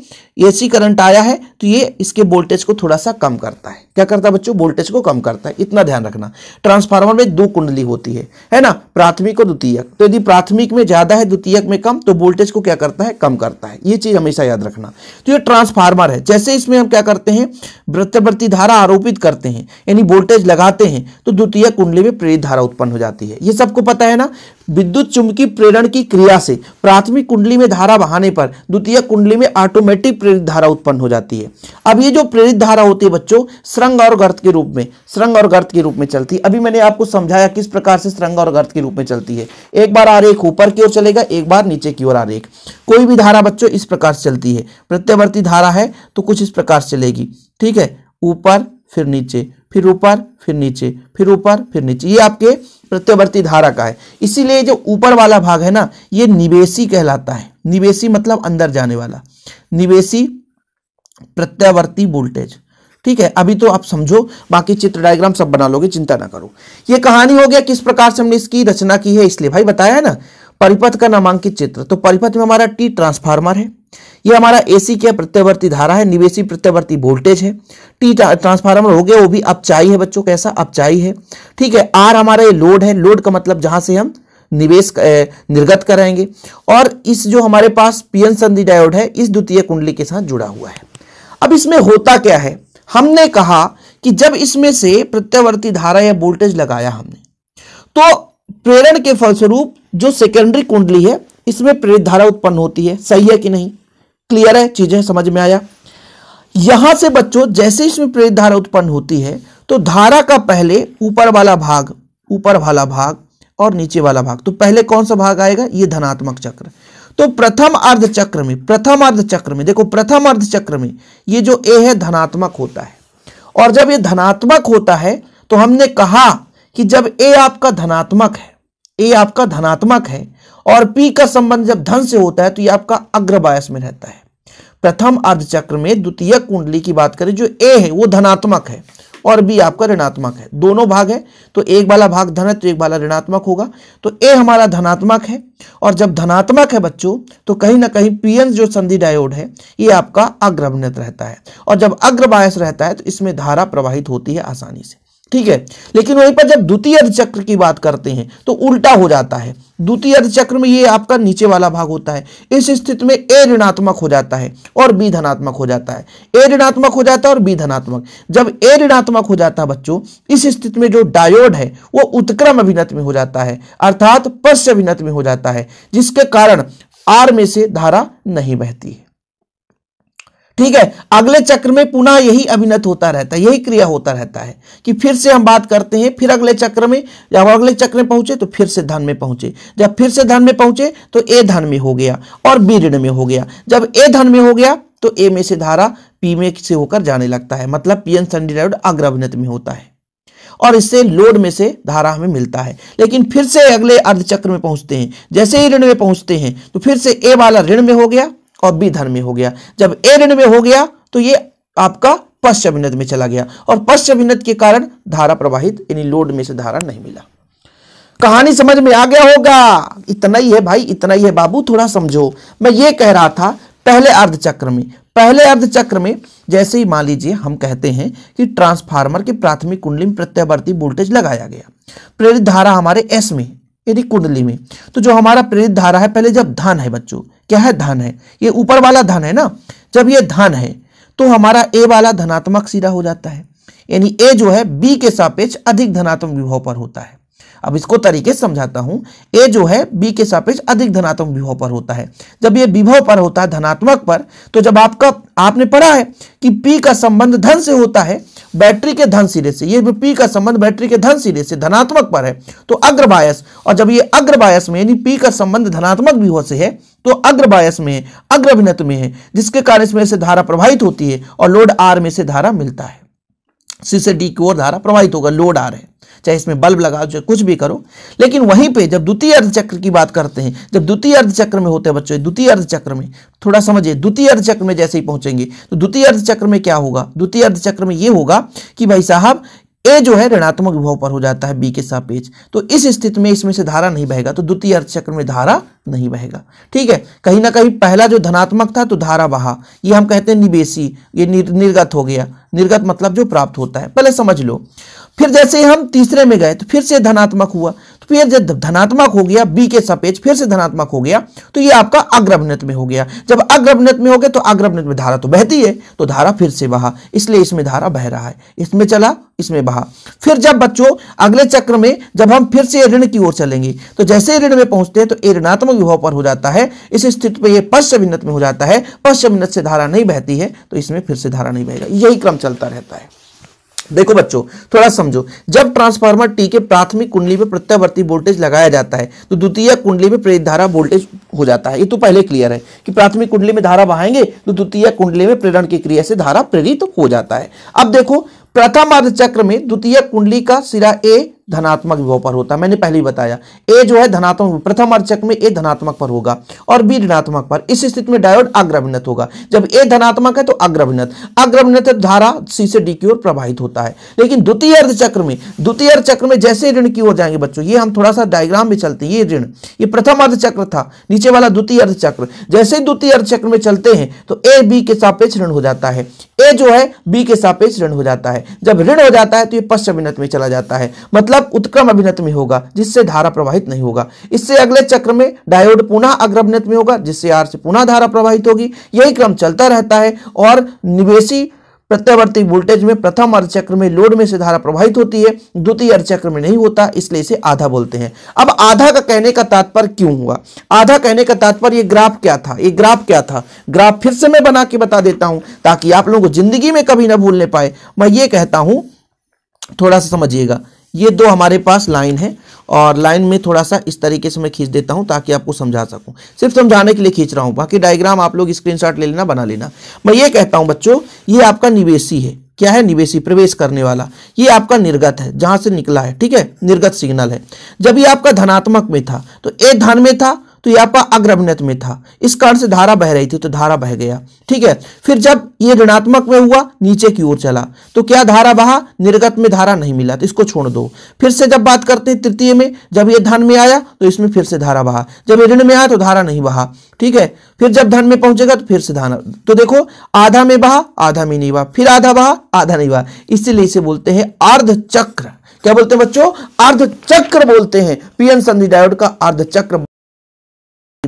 एसी करंट आया है तो ये इसके वोल्टेज को थोड़ा सा कम करता है क्या करता है बच्चों वोल्टेज को कम करता है इतना ध्यान रखना ट्रांसफार्मर में दो कुंडली होती है है ना प्राथमिक और द्वितीयक तो यदि प्राथमिक में ज्यादा है द्वितीयक में कम तो वोल्टेज को क्या करता है कम करता है ये चीज हमेशा याद रखना तो ये ट्रांसफार्मर है जैसे इसमें हम क्या करते हैं वृत्तवर्ती धारा आरोपित करते करते हैं यानी वोल्टेज लगाते हैं तो द्वितीय कुंडली में प्रेरित धारा उत्पन्न हो जाती है ये सबको पता है ना विद्युत चुंबकीय प्रेरण की क्रिया से प्राथमिक कुंडली में धारा बहाने पर द्वितीय कुंडली में ऑटोमेटिक प्रेरित धारा उत्पन्न हो जाती है अब ये जो प्रेरित धारा होती है बच्चों श्रृंग और गर्त के रूप में श्रृंग और गर्त के रूप में चलती है अभी मैंने आपको समझाया किस प्रकार से श्रृंग और गर्त के रूप में चलती है एक बार आरेख ऊपर की ओर चलेगा एक बार नीचे की ओर आरेख कोई भी धारा बच्चों इस प्रकार से चलती है प्रत्यावर्ती धारा है तो कुछ इस प्रकार से चलेगी ठीक है ऊपर फिर नीचे फिर ऊपर फिर नीचे फिर ऊपर फिर नीचे ये आपके प्रत्यावर्ती धारा का है इसीलिए जो ऊपर वाला भाग है ना ये निवेशी कहलाता है निवेशी मतलब अंदर जाने वाला निवेशी प्रत्यावर्ती वोल्टेज ठीक है अभी तो आप समझो बाकी चित्र डायग्राम सब बना लोगे चिंता ना करो ये कहानी हो गया किस प्रकार से हमने इसकी रचना की है इसलिए भाई बताया है ना परिपथ का नामांकित चित्र तो परिपथ में हमारा टी ट्रांसफार्मर है ये हमारा एसी क्या प्रत्यवर्ती धारा है निवेशी प्रत्यवर्ती वोल्टेज है टी ट्रांसफार्मर हो गया वो भी अपचाई है बच्चों कैसा अपचाई है ठीक है आर हमारा ये लोड है लोड का मतलब जहां से हम निवेश निर्गत कराएंगे और इस जो हमारे पास पीएन संधि डायोड है इस द्वितीय कुंडली के साथ जुड़ा हुआ है अब इसमें होता क्या है हमने कहा कि जब इसमें से प्रत्यवर्ती धारा या वोल्टेज लगाया हमने तो प्रेरण के फलस्वरूप जो सेकेंडरी कुंडली है इसमें प्रेरित धारा उत्पन्न होती है सही है कि नहीं क्लियर है चीजें समझ में आया यहां से बच्चों जैसे इसमें प्रेरित धारा उत्पन्न होती है तो धारा का पहले ऊपर वाला भाग ऊपर वाला भाग और नीचे वाला भाग तो पहले कौन सा भाग आएगा ये धनात्मक चक्र तो प्रथम अर्ध चक्र में प्रथम अर्ध चक्र में देखो प्रथम अर्ध चक्र में ये जो ए है धनात्मक होता है और जब ये धनात्मक होता है तो हमने कहा कि जब ए आपका धनात्मक है ए आपका धनात्मक है और पी का संबंध जब धन से होता है तो ये आपका अग्रवायस में रहता है प्रथम अर्धचक्र में द्वितीय कुंडली की बात करें जो ए है वो धनात्मक है और बी आपका ऋणात्मक है दोनों भाग है तो एक वाला भाग धन तो एक वाला ऋणात्मक होगा तो ए हमारा धनात्मक है और जब धनात्मक है बच्चों तो कहीं ना कहीं पीएन जो संधि डायोड है ये आपका अग्रभिनित रहता है और जब अग्रबायस रहता है तो इसमें धारा प्रवाहित होती है आसानी से ठीक है लेकिन वहीं पर जब द्वितीय अर्धचक्र की बात करते हैं तो उल्टा हो जाता है द्वितीय अर्धचक्र में ये आपका नीचे वाला भाग होता है इस स्थिति में ए ऋणात्मक हो जाता है और बी धनात्मक हो जाता है ए ऋणात्मक हो जाता है और बी धनात्मक जब ए ऋणात्मक हो जाता है बच्चों इस स्थिति में जो डायोड है वो उत्क्रम अभिनत में हो जाता है अर्थात पश्च अभिनत में हो जाता है जिसके कारण आर में से धारा नहीं बहती है ठीक है अगले चक्र में पुनः यही अभिनत होता रहता है यही क्रिया होता रहता है कि फिर से हम बात करते हैं फिर अगले चक्र में जब अगले चक्र में पहुंचे तो फिर से धन में पहुंचे जब फिर से धन में पहुंचे तो ए धन में हो गया और बी ऋण में हो गया जब ए धन में हो गया तो ए में से धारा पी में से होकर जाने लगता है मतलब पी एन अग्र अभिनत में होता है और इससे लोड में से धारा हमें मिलता है लेकिन फिर से अगले अर्धचक्र में पहुंचते हैं जैसे ही ऋण में पहुंचते हैं तो फिर से ए वाला ऋण में हो गया और बी धन में हो गया जब ए ऋण में हो गया तो ये आपका पश्चिम में चला गया और पश्चिम के कारण धारा प्रवाहित यानी लोड में से धारा नहीं मिला कहानी समझ में आ गया होगा इतना ही है भाई इतना ही है बाबू थोड़ा समझो मैं ये कह रहा था पहले अर्धचक्र में पहले अर्धचक्र में जैसे ही मान लीजिए हम कहते हैं कि ट्रांसफार्मर के प्राथमिक कुंडली में प्रत्यावर्ती वोल्टेज लगाया गया प्रेरित धारा हमारे एस में यदि कुंडली में तो जो हमारा प्रेरित धारा है पहले जब धन है बच्चों क्या है धन है ये ऊपर वाला धन है ना जब ये धन है तो हमारा ए वाला धनात्मक सिरा हो जाता है यानी ए जो है बी के सापेक्ष अधिक धनात्मक विभव पर होता है अब इसको तरीके से समझाता हूं ए जो है बी के सापेक्ष अधिक धनात्मक विभव पर होता है जब ये विभव पर होता है धनात्मक पर तो जब आपका आपने पढ़ा है कि पी का संबंध धन से होता है बैटरी के धन सिरे से ये पी का संबंध बैटरी के धन सिरे से धनात्मक पर है तो अग्रवायस और जब ये अग्रवायस में यानी पी का संबंध धनात्मक विभव से है तो अग्रवायस में अग्रभिनत में है जिसके कारण इसमें से धारा प्रवाहित होती है और लोड आर में से धारा मिलता है सी से डी की ओर धारा प्रवाहित होगा लोड आ रहे हैं चाहे इसमें बल्ब लगाओ चाहे कुछ भी करो लेकिन वहीं पे जब द्वितीय अर्धचक्र की बात करते हैं जब द्वितीय अर्धचक्र में होते हैं बच्चों द्वितीय अर्धचक्र में थोड़ा समझिए द्वितीय अर्धचक्र में जैसे ही पहुंचेंगे तो द्वितीय अर्धचक्र में क्या होगा द्वितीय अर्धचक्र में ये होगा कि भाई साहब ए जो है ऋणात्मक विभव पर हो जाता है बी के सापेक्ष तो इस स्थिति में इसमें से धारा नहीं बहेगा तो द्वितीय अर्थचक्र में धारा नहीं बहेगा ठीक है कहीं ना कहीं पहला जो धनात्मक था तो धारा बहा ये हम कहते हैं निवेशी ये निर, निर्गत हो गया निर्गत मतलब जो प्राप्त होता है पहले समझ लो फिर जैसे हम तीसरे में गए तो फिर से धनात्मक हुआ फिर तो जब धनात्मक हो गया बी के सापेक्ष फिर से धनात्मक हो गया तो ये आपका अग्रभनत में हो गया जब अग्रभनत में हो गया तो अग्रभनत में धारा तो बहती है तो धारा फिर से बहा इसलिए इसमें धारा बह रहा है इसमें चला इसमें बहा फिर जब बच्चों अगले चक्र में जब हम फिर से ऋण की ओर चलेंगे तो जैसे ऋण में पहुंचते हैं तो ऋणात्मक विभव पर हो जाता है इस स्थिति पर यह पश्चिमिनत में हो जाता है पश्चिमिनत से धारा नहीं बहती है तो इसमें फिर से धारा नहीं बहेगा यही क्रम चलता रहता है देखो बच्चों थोड़ा समझो जब ट्रांसफार्मर टी के प्राथमिक कुंडली में प्रत्यावर्ती वोल्टेज लगाया जाता है तो द्वितीय कुंडली में प्रेरित धारा वोल्टेज हो जाता है ये तो पहले क्लियर है कि प्राथमिक कुंडली में धारा बहाएंगे तो द्वितीय कुंडली में प्रेरण की क्रिया से धारा प्रेरित तो हो जाता है अब देखो प्रथम अर्धचक्र चक्र में द्वितीय कुंडली का सिरा ए धनात्मक विभव पर होता है मैंने पहले ही बताया ए जो है धनात्मक प्रथम अर्चक में ए धनात्मक पर होगा और बी ऋणात्मक पर इस स्थिति में डायोड अग्रभिनत होगा जब ए धनात्मक है तो अग्रभिनत अग्रभिनत धारा सी से डी की ओर प्रवाहित होता है लेकिन द्वितीय अर्धचक्र में द्वितीय अर्धचक्र में जैसे ऋण की ओर जाएंगे बच्चों ये हम थोड़ा सा डायग्राम में चलते हैं ये ऋण ये प्रथम अर्धचक्र था नीचे वाला द्वितीय अर्धचक्र जैसे द्वितीय अर्धचक्र में चलते हैं तो ए बी के सापेक्ष ऋण हो जाता है ए जो है बी के सापेक्ष ऋण हो जाता है जब ऋण हो जाता है तो ये पश्चिम में चला जाता है मतलब मतलब उत्क्रम अभिनत में होगा जिससे धारा प्रवाहित नहीं होगा इससे अगले चक्र में डायोड पुनः अग्रभिनत में होगा जिससे आर से पुनः धारा प्रवाहित होगी यही क्रम चलता रहता है और निवेशी प्रत्यावर्ती वोल्टेज में प्रथम अर्धचक्र में लोड में से धारा प्रवाहित होती है द्वितीय अर्धचक्र में नहीं होता इसलिए इसे आधा बोलते हैं अब आधा का कहने का तात्पर्य क्यों हुआ आधा कहने का तात्पर्य ये ग्राफ क्या था ये ग्राफ क्या था ग्राफ फिर से मैं बना के बता देता हूं ताकि आप लोगों को जिंदगी में कभी ना भूलने पाए मैं ये कहता हूं थोड़ा सा समझिएगा ये दो हमारे पास लाइन है और लाइन में थोड़ा सा इस तरीके से मैं खींच देता हूं ताकि आपको समझा सकूं सिर्फ समझाने के लिए खींच रहा हूं बाकी डायग्राम आप लोग स्क्रीनशॉट ले लेना बना लेना मैं ये कहता हूं बच्चों ये आपका निवेशी है क्या है निवेशी प्रवेश करने वाला ये आपका निर्गत है जहां से निकला है ठीक है निर्गत सिग्नल है जब ये आपका धनात्मक में था तो ए धन में था तो यापा अग्रभनत में था इस कारण से धारा बह रही थी तो धारा बह गया ठीक है फिर जब ये ऋणात्मक में हुआ नीचे की ओर चला तो क्या धारा बहा निर्गत में धारा नहीं मिला तो इसको छोड़ दो फिर से जब बात करते हैं तृतीय में जब ये धन में आया तो इसमें फिर से धारा बहा जब ये ऋण में आया तो धारा नहीं बहा ठीक है फिर जब धन में पहुंचेगा तो फिर से धारा तो देखो आधा में बहा आधा में नहीं बहा फिर आधा बहा आधा नहीं बहा इसीलिए इसे बोलते हैं अर्ध चक्र क्या बोलते हैं बच्चों अर्ध चक्र बोलते हैं पीएन संधि डायोड का अर्ध चक्र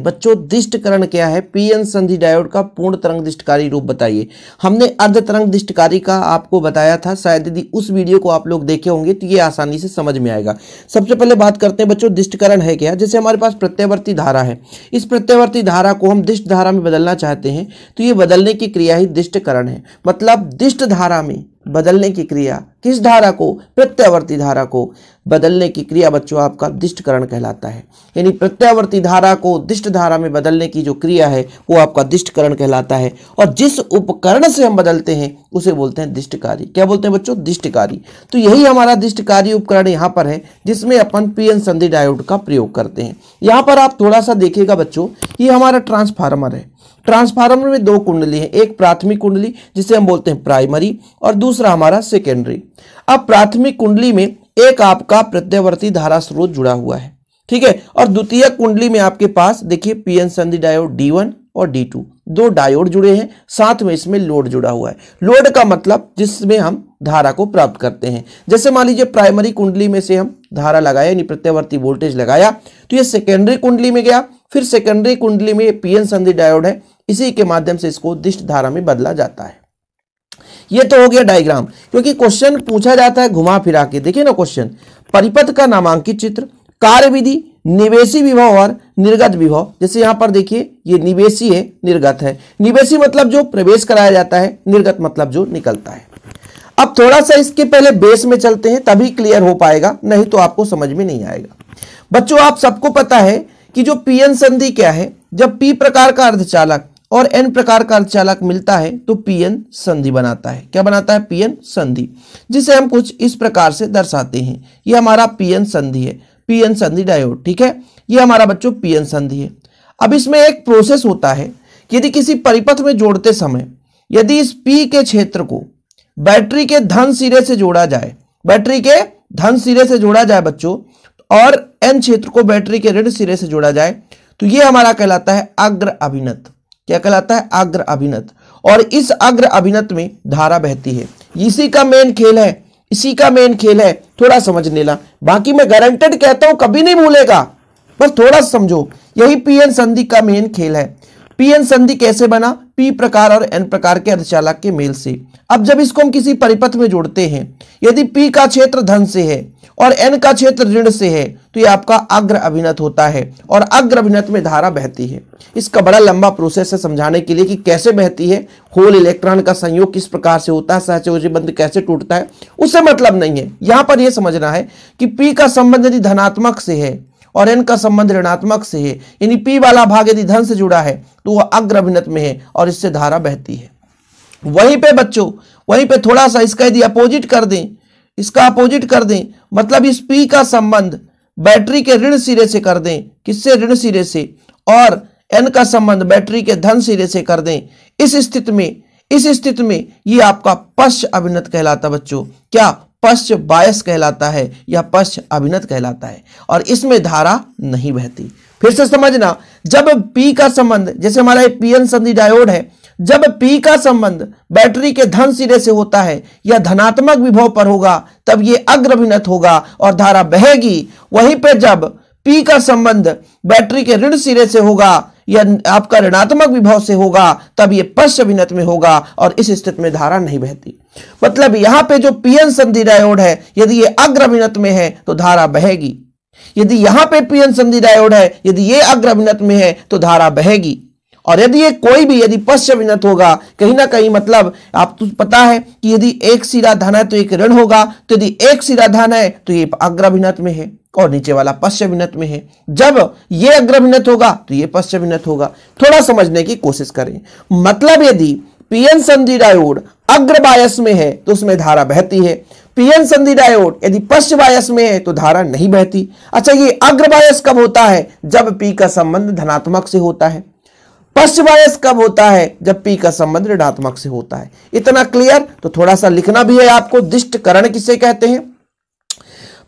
बच्चों दिष्टकरण क्या है पीएन संधि डायोड का पूर्ण तरंग दिष्टकारी रूप बताइए हमने अर्ध तरंग दिष्टकारी का आपको बताया था शायद यदि उस वीडियो को आप लोग देखे होंगे तो ये आसानी से समझ में आएगा सबसे पहले बात करते हैं बच्चों दिष्टकरण है क्या जैसे हमारे पास प्रत्यावर्ती धारा है इस प्रत्यावर्ती धारा को हम दिष्ट धारा में बदलना चाहते हैं तो ये बदलने की क्रिया ही दिष्टकरण है मतलब दिष्ट धारा में बदलने की क्रिया किस धारा को प्रत्यावर्ती धारा को बदलने की क्रिया बच्चों आपका दिष्टकरण कहलाता है यानी प्रत्यावर्ती धारा को दिष्ट धारा में बदलने की जो क्रिया है वो आपका दिष्टकरण कहलाता है और जिस उपकरण से हम बदलते हैं उसे बोलते हैं दिष्टकारी क्या बोलते हैं बच्चों दिष्टकारी तो यही हमारा दिष्टकारी उपकरण यहाँ पर है जिसमें अपन पी संधि डायोड का प्रयोग करते हैं यहाँ पर आप थोड़ा सा देखिएगा बच्चों ये हमारा ट्रांसफार्मर है ट्रांसफार्मर में दो कुंडली है एक प्राथमिक कुंडली जिसे हम बोलते हैं प्राइमरी और दूसरा हमारा सेकेंडरी अब प्राथमिक कुंडली में एक आपका प्रत्यवर्ती धारा स्रोत जुड़ा हुआ है ठीक है और द्वितीय कुंडली में आपके पास देखिए पीएन संधि डायोड डी वन और डी टू दो डायोड जुड़े हैं साथ में इसमें लोड जुड़ा हुआ है लोड का मतलब जिसमें हम धारा को प्राप्त करते हैं जैसे मान लीजिए प्राइमरी कुंडली में से हम धारा लगाया यानी प्रत्यावर्ती वोल्टेज लगाया तो ये सेकेंडरी कुंडली में गया फिर सेकेंडरी कुंडली में पीएन संधि डायोड है इसी के माध्यम से इसको दिष्ट धारा में बदला जाता है ये तो हो गया डायग्राम क्योंकि क्वेश्चन पूछा जाता है घुमा फिरा के देखिए ना क्वेश्चन परिपथ का नामांकित चित्र कार्य विधि निवेशी विभव और निर्गत विभव जैसे यहां पर देखिए ये निवेशी है निर्गत है निवेशी मतलब जो प्रवेश कराया जाता है निर्गत मतलब जो निकलता है अब थोड़ा सा इसके पहले बेस में चलते हैं तभी क्लियर हो पाएगा नहीं तो आपको समझ में नहीं आएगा बच्चों आप सबको पता है कि जो पीएन संधि क्या है जब पी प्रकार का अर्धचालक और एन प्रकार का अर्धचालक मिलता है तो पीएन संधि बनाता है क्या बनाता है पीएन संधि जिसे हम कुछ इस प्रकार से दर्शाते हैं ये हमारा पीएन संधि है पीएन संधि डायोड ठीक है ये हमारा बच्चों पीएन संधि है अब इसमें एक प्रोसेस होता है कि यदि किसी परिपथ में जोड़ते समय यदि इस पी के क्षेत्र को बैटरी के धन सिरे से जोड़ा जाए बैटरी के धन सिरे से जोड़ा जाए बच्चों और एन क्षेत्र को बैटरी के ऋण सिरे से जोड़ा जाए तो ये हमारा कहलाता है अग्र अभिनत क्या कहलाता है अग्र अभिनत और इस अग्र अभिनत में धारा बहती है इसी का मेन खेल है इसी का मेन खेल है थोड़ा समझ लेना बाकी मैं गारंटेड कहता हूं कभी नहीं भूलेगा बस थोड़ा समझो यही पीएन संधि का मेन खेल है पीएन संधि कैसे बना पी प्रकार और एन प्रकार के अर्धचालक के मेल से अब जब इसको हम किसी परिपथ में जोड़ते हैं यदि पी का क्षेत्र धन से है और एन का क्षेत्र ऋण से है तो ये आपका अग्र अभिनत होता है और अग्र अभिनत में धारा बहती है इसका बड़ा लंबा प्रोसेस है समझाने के लिए कि कैसे बहती है होल इलेक्ट्रॉन का संयोग किस प्रकार से होता है सहचोज बंद कैसे टूटता है उससे मतलब नहीं है यहां पर यह समझना है कि पी का संबंध यदि धनात्मक से है और एन का संबंध ऋणात्मक से है यानी पी वाला भाग यदि धन से जुड़ा है तो वह अग्र अभिनत में है और इससे धारा बहती है वहीं पे बच्चों वहीं पे थोड़ा सा इसका यदि अपोजिट कर दें इसका अपोजिट कर दें मतलब इस पी का संबंध बैटरी के ऋण सिरे से कर दें किससे ऋण सिरे से और एन का संबंध बैटरी के धन सिरे से कर दें इस स्थिति में इस स्थिति में ये आपका पश्च अभिनत कहलाता बच्चों क्या पश्च बायस कहलाता है या पश्च अभिनत कहलाता है और इसमें धारा नहीं बहती फिर से समझना जब पी का संबंध जैसे हमारा पीएन संधि डायोड है जब पी का संबंध बैटरी के धन सिरे से होता है या धनात्मक विभव पर होगा तब ये अग्रभिनत होगा और धारा बहेगी वहीं पर जब पी का संबंध बैटरी के ऋण सिरे से होगा या आपका ऋणात्मक विभव से होगा तब यह पश्च अभिनत में होगा और इस स्थिति में धारा नहीं बहती मतलब यहां पे जो पीएन संधि डायोड है यदि यह अग्र अभिनत में है तो धारा बहेगी यदि यहां पे पीएन संधि डायोड है यदि ये अग्र अभिनत में है तो धारा बहेगी और यदि ये कोई भी यदि पश्च विनत होगा कहीं ना कहीं मतलब आप तो पता है कि यदि एक सिरा धन है तो एक ऋण होगा तो यदि एक सिरा धन है तो ये अग्रभिनत में है और नीचे वाला पश्चिमिनत में है जब ये अग्रभिनत होगा तो ये पश्चिमिनत होगा थोड़ा समझने की कोशिश करें मतलब यदि पीएन संधि डायोड अग्रबायस में है तो उसमें धारा बहती है पीएन संधि डायोड यदि पश्चिम बायस में है तो धारा नहीं बहती अच्छा ये अग्रबायस कब होता है जब पी का संबंध धनात्मक से होता है पश्चिम बायस कब होता है जब पी का संबंध ऋणात्मक से होता है इतना क्लियर तो थोड़ा सा लिखना भी है आपको दिष्टकरण किसे कहते हैं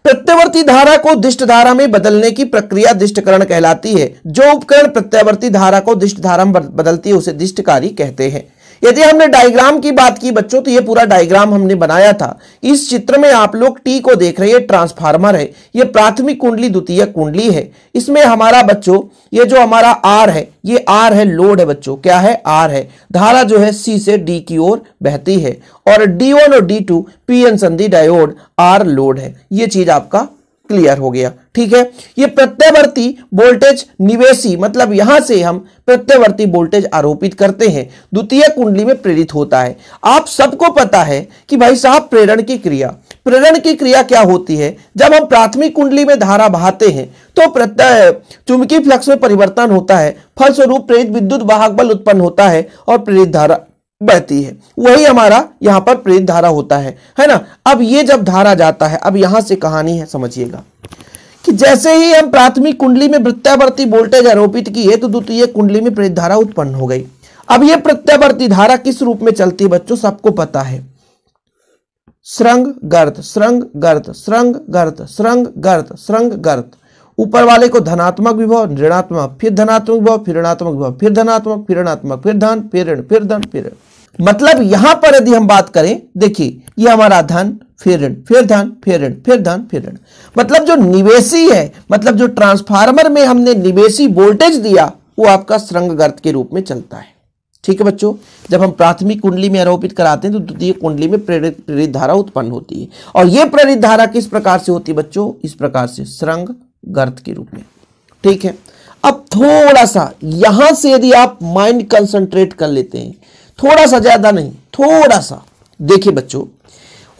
प्रत्यावर्ती धारा को दिष्ट धारा में बदलने की प्रक्रिया दिष्टकरण कहलाती है जो उपकरण प्रत्यावर्ती धारा को दिष्ट धारा में बदलती है उसे दिष्टकारी कहते हैं यदि हमने डायग्राम की बात की बच्चों तो ये पूरा डायग्राम हमने बनाया था इस चित्र में आप लोग टी को देख रहे हैं ट्रांसफार्मर है ये प्राथमिक कुंडली द्वितीय कुंडली है इसमें हमारा बच्चों ये जो हमारा आर है ये आर है लोड है बच्चों क्या है आर है धारा जो है सी से डी की ओर बहती है और डी और डी टू पी एन संधि डायोड आर लोड है ये चीज आपका क्लियर हो गया ठीक है ये प्रत्यावर्ती वोल्टेज निवेशी मतलब यहां से हम प्रत्यावर्ती वोल्टेज आरोपित करते हैं द्वितीय कुंडली में प्रेरित होता है आप सबको पता है कि भाई साहब प्रेरण की क्रिया प्रेरण की क्रिया क्या होती है जब हम प्राथमिक कुंडली में धारा बहाते हैं तो प्रत्यय चुंबकीय फ्लक्स में परिवर्तन होता है फलस्वरूप प्रेरित विद्युत वाहक बल उत्पन्न होता है और प्रेरित धारा बहती है वही हमारा यहाँ पर प्रेत धारा होता है है ना अब ये जब धारा जाता है अब यहां से कहानी है समझिएगा कि जैसे ही हम प्राथमिक कुंडली में प्रत्यावर्ती वोल्टेज आरोपित की है तो द्वितीय कुंडली में प्रेरित धारा उत्पन्न हो गई अब ये प्रत्यावर्ती धारा किस रूप में चलती है बच्चों सबको पता है श्रंग गर्द श्रंग गर्द श्रंग गर्द श्रंग गर्द श्रंग गर्द ऊपर वाले को धनात्मक विभव ऋणात्मक फिर धनात्मक विभव फिर ऋणात्मक विभव फिर धनात्मक फिर ऋणात्मक फिर धन फिर ऋण फिर धन फिर ऋण मतलब यहां पर यदि हम बात करें देखिए ये हमारा धन फिर ऋण फिर धन फिर ऋण फिर धन फिर ऋण मतलब जो निवेशी है मतलब जो ट्रांसफार्मर में हमने निवेशी वोल्टेज दिया वो आपका गर्त के रूप में चलता है ठीक है बच्चों जब हम प्राथमिक कुंडली में आरोपित कराते हैं तो द्वितीय कुंडली में प्रेरित प्रेरित धारा उत्पन्न होती है और ये प्रेरित धारा किस प्रकार से होती है बच्चों इस प्रकार से श्रृंग गर्त के रूप में ठीक है अब थोड़ा सा यहां से यदि आप माइंड कंसंट्रेट कर लेते हैं थोड़ा सा ज्यादा नहीं थोड़ा सा देखिए बच्चों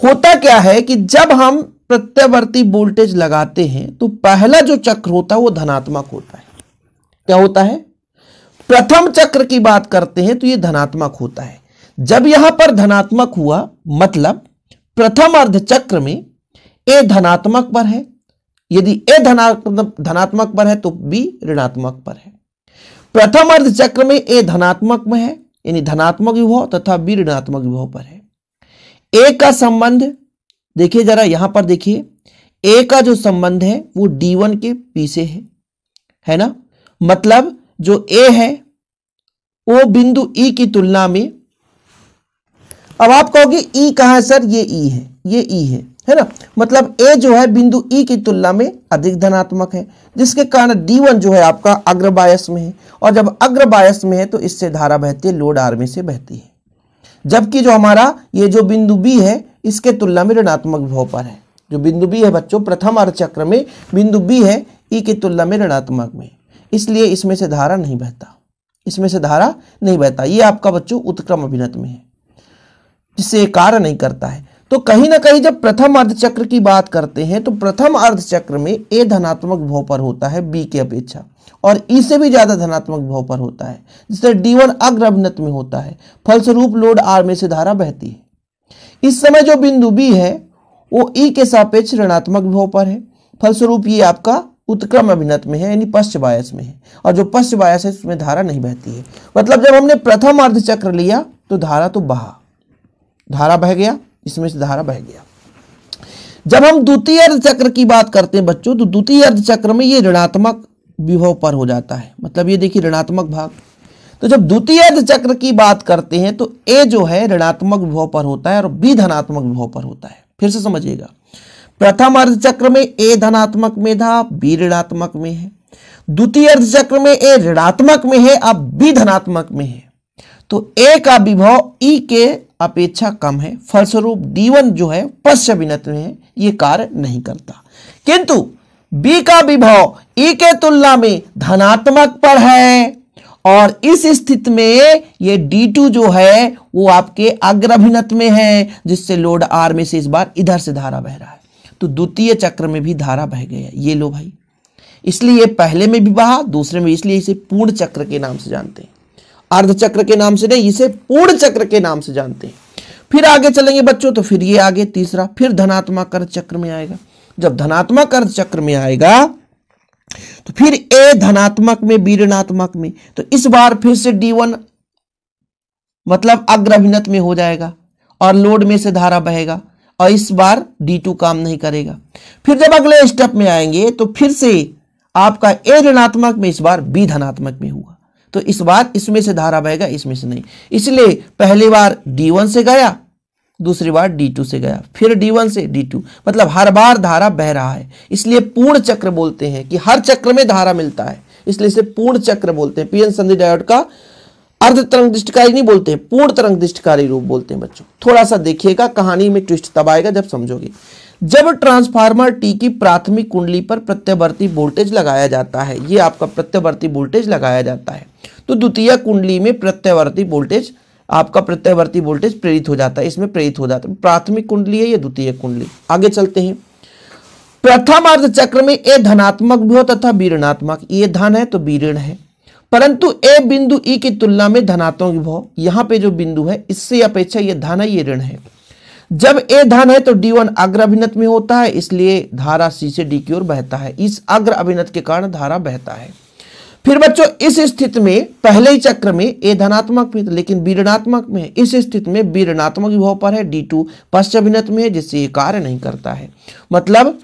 होता क्या है कि जब हम प्रत्यावर्ती वोल्टेज लगाते हैं तो पहला जो चक्र होता है वो धनात्मक होता है क्या होता है प्रथम चक्र की बात करते हैं तो ये धनात्मक होता है जब यहां पर धनात्मक हुआ मतलब प्रथम अर्ध चक्र में ए धनात्मक पर है यदि ए धनात्मक पर है तो बी ऋणात्मक पर है प्रथम अर्ध चक्र में ए धनात्मक में है यानी धनात्मक विभव तथा बी ऋणात्मक विभव पर है ए का संबंध देखिए जरा यहां पर देखिए ए का जो संबंध है वो डी वन के पी से है है ना मतलब जो ए है वो बिंदु ई e की तुलना में अब आप कहोगे ई e कहा है सर ये ई e है ये ई है है ना मतलब ए जो है बिंदु ई e की तुलना में अधिक धनात्मक है जिसके कारण डी वन जो है आपका अग्रबायस में है और जब अग्रबायस में है तो इससे धारा बहती है लोड आर में से बहती है जबकि जो हमारा ये जो बिंदु बी है इसके तुलना में ऋणात्मक भाव पर है जो बिंदु बी है बच्चों प्रथम अर्धचक्र में बिंदु बी है ई e की तुलना में ऋणात्मक में इसलिए इसमें से धारा नहीं बहता इसमें से धारा नहीं बहता ये आपका बच्चों उत्क्रम अभिनत में है जिससे कार्य नहीं करता है तो कहीं ना कहीं जब प्रथम अर्धचक्र की बात करते हैं तो प्रथम अर्धचक्र में ए धनात्मक भाव पर होता है बी की अपेक्षा और ई से भी ज्यादा धनात्मक भाव पर होता है जिससे डी वन अग्रभनत में होता है फलस्वरूप लोड आर में से धारा बहती है इस समय जो बिंदु बी है वो ई के सापेक्ष ऋणात्मक भाव पर है फलस्वरूप ये आपका उत्क्रम अभिनत में है यानी पश्च बायस में है और जो पश्च बायस है उसमें धारा नहीं बहती है मतलब जब हमने प्रथम अर्धचक्र लिया तो धारा तो बहा धारा बह गया इसमें से धारा बह गया जब हम द्वितीय अर्धचक्र की बात करते हैं बच्चों तो द्वितीय अर्धचक्र में ये ऋणात्मक विभव पर हो जाता है मतलब ये देखिए ऋणात्मक भाग तो जब द्वितीय अर्धचक्र की बात करते हैं तो ए जो है ऋणात्मक विभव पर होता है और बी धनात्मक विभव पर होता है फिर से समझिएगा प्रथम अर्धचक्र में ए धनात्मक में था बी ऋणात्मक में है द्वितीय अर्धचक्र में ए ऋणात्मक में है अब बी धनात्मक में है तो ए का विभव ई के अपेक्षा कम है फलस्वरूप D1 जो है पश्चिमिनत में है ये कार्य नहीं करता किंतु बी का विभव ई के तुलना में धनात्मक पर है और इस स्थिति में ये D2 जो है वो आपके अग्रभिनत में है जिससे लोड आर में से इस बार इधर से धारा बह रहा है तो द्वितीय चक्र में भी धारा बह गया ये लो भाई इसलिए पहले में भी बहा दूसरे में इसलिए इसे पूर्ण चक्र के नाम से जानते हैं अर्धचक्र के नाम से नहीं इसे पूर्ण चक्र के नाम से जानते हैं फिर आगे चलेंगे बच्चों तो फिर ये आगे तीसरा फिर धनात्मक अर्ध चक्र में आएगा जब धनात्मक अर्ध चक्र में आएगा तो फिर ए धनात्मक में बी ऋणात्मक में तो इस बार फिर से डी वन मतलब अग्रभिनत में हो जाएगा और लोड में से धारा बहेगा और इस बार डी टू काम नहीं करेगा फिर जब अगले स्टेप में आएंगे तो फिर से आपका ए ऋणात्मक में इस बार बी धनात्मक में हुआ तो इस बार इसमें से धारा बहेगा इसमें से नहीं इसलिए पहली बार डी वन से गया दूसरी बार D2 से गया फिर D1 से D2 मतलब हर बार धारा बह रहा है इसलिए पूर्ण चक्र बोलते हैं कि हर चक्र में धारा मिलता है इसलिए इसे पूर्ण चक्र बोलते हैं पीएन संधि डायोड का अर्ध तरंग दृष्टिकारी नहीं बोलते हैं पूर्ण तरंग दृष्टिकारी रूप बोलते हैं बच्चों थोड़ा सा देखिएगा कहानी में ट्विस्ट तब आएगा जब समझोगे जब ट्रांसफार्मर टी की प्राथमिक कुंडली पर प्रत्यवर्ती वोल्टेज लगाया जाता है ये आपका प्रत्यवर्ती वोल्टेज लगाया जाता है तो द्वितीय कुंडली में प्रत्यवर्ती वोल्टेज आपका प्रत्यवर्ती वोल्टेज प्रेरित हो जाता है इसमें प्रेरित हो जाता है प्राथमिक कुंडली है या द्वितीय कुंडली आगे चलते हैं प्रथम अर्ध चक्र में ए धनात्मक भी हो तथा बी ऋणात्मक ये धन है तो बी ऋण है परंतु ए बिंदु ई e की तुलना में धनात्मक हो यहां पे जो बिंदु है इससे अपेक्षा ये धन है ये ऋण है जब ए धन है तो डी वन अग्र अभिनत में होता है इसलिए धारा सी से डी की ओर बहता है इस अग्र अभिनत के कारण धारा बहता है फिर बच्चों इस स्थिति में पहले ही चक्र में ए धनात्मक में लेकिन बी ऋणात्मक में इस स्थिति में बी ऋणात्मक विभव पर है डी टू पश्चिभिनत में है जिससे ये कार्य नहीं करता है मतलब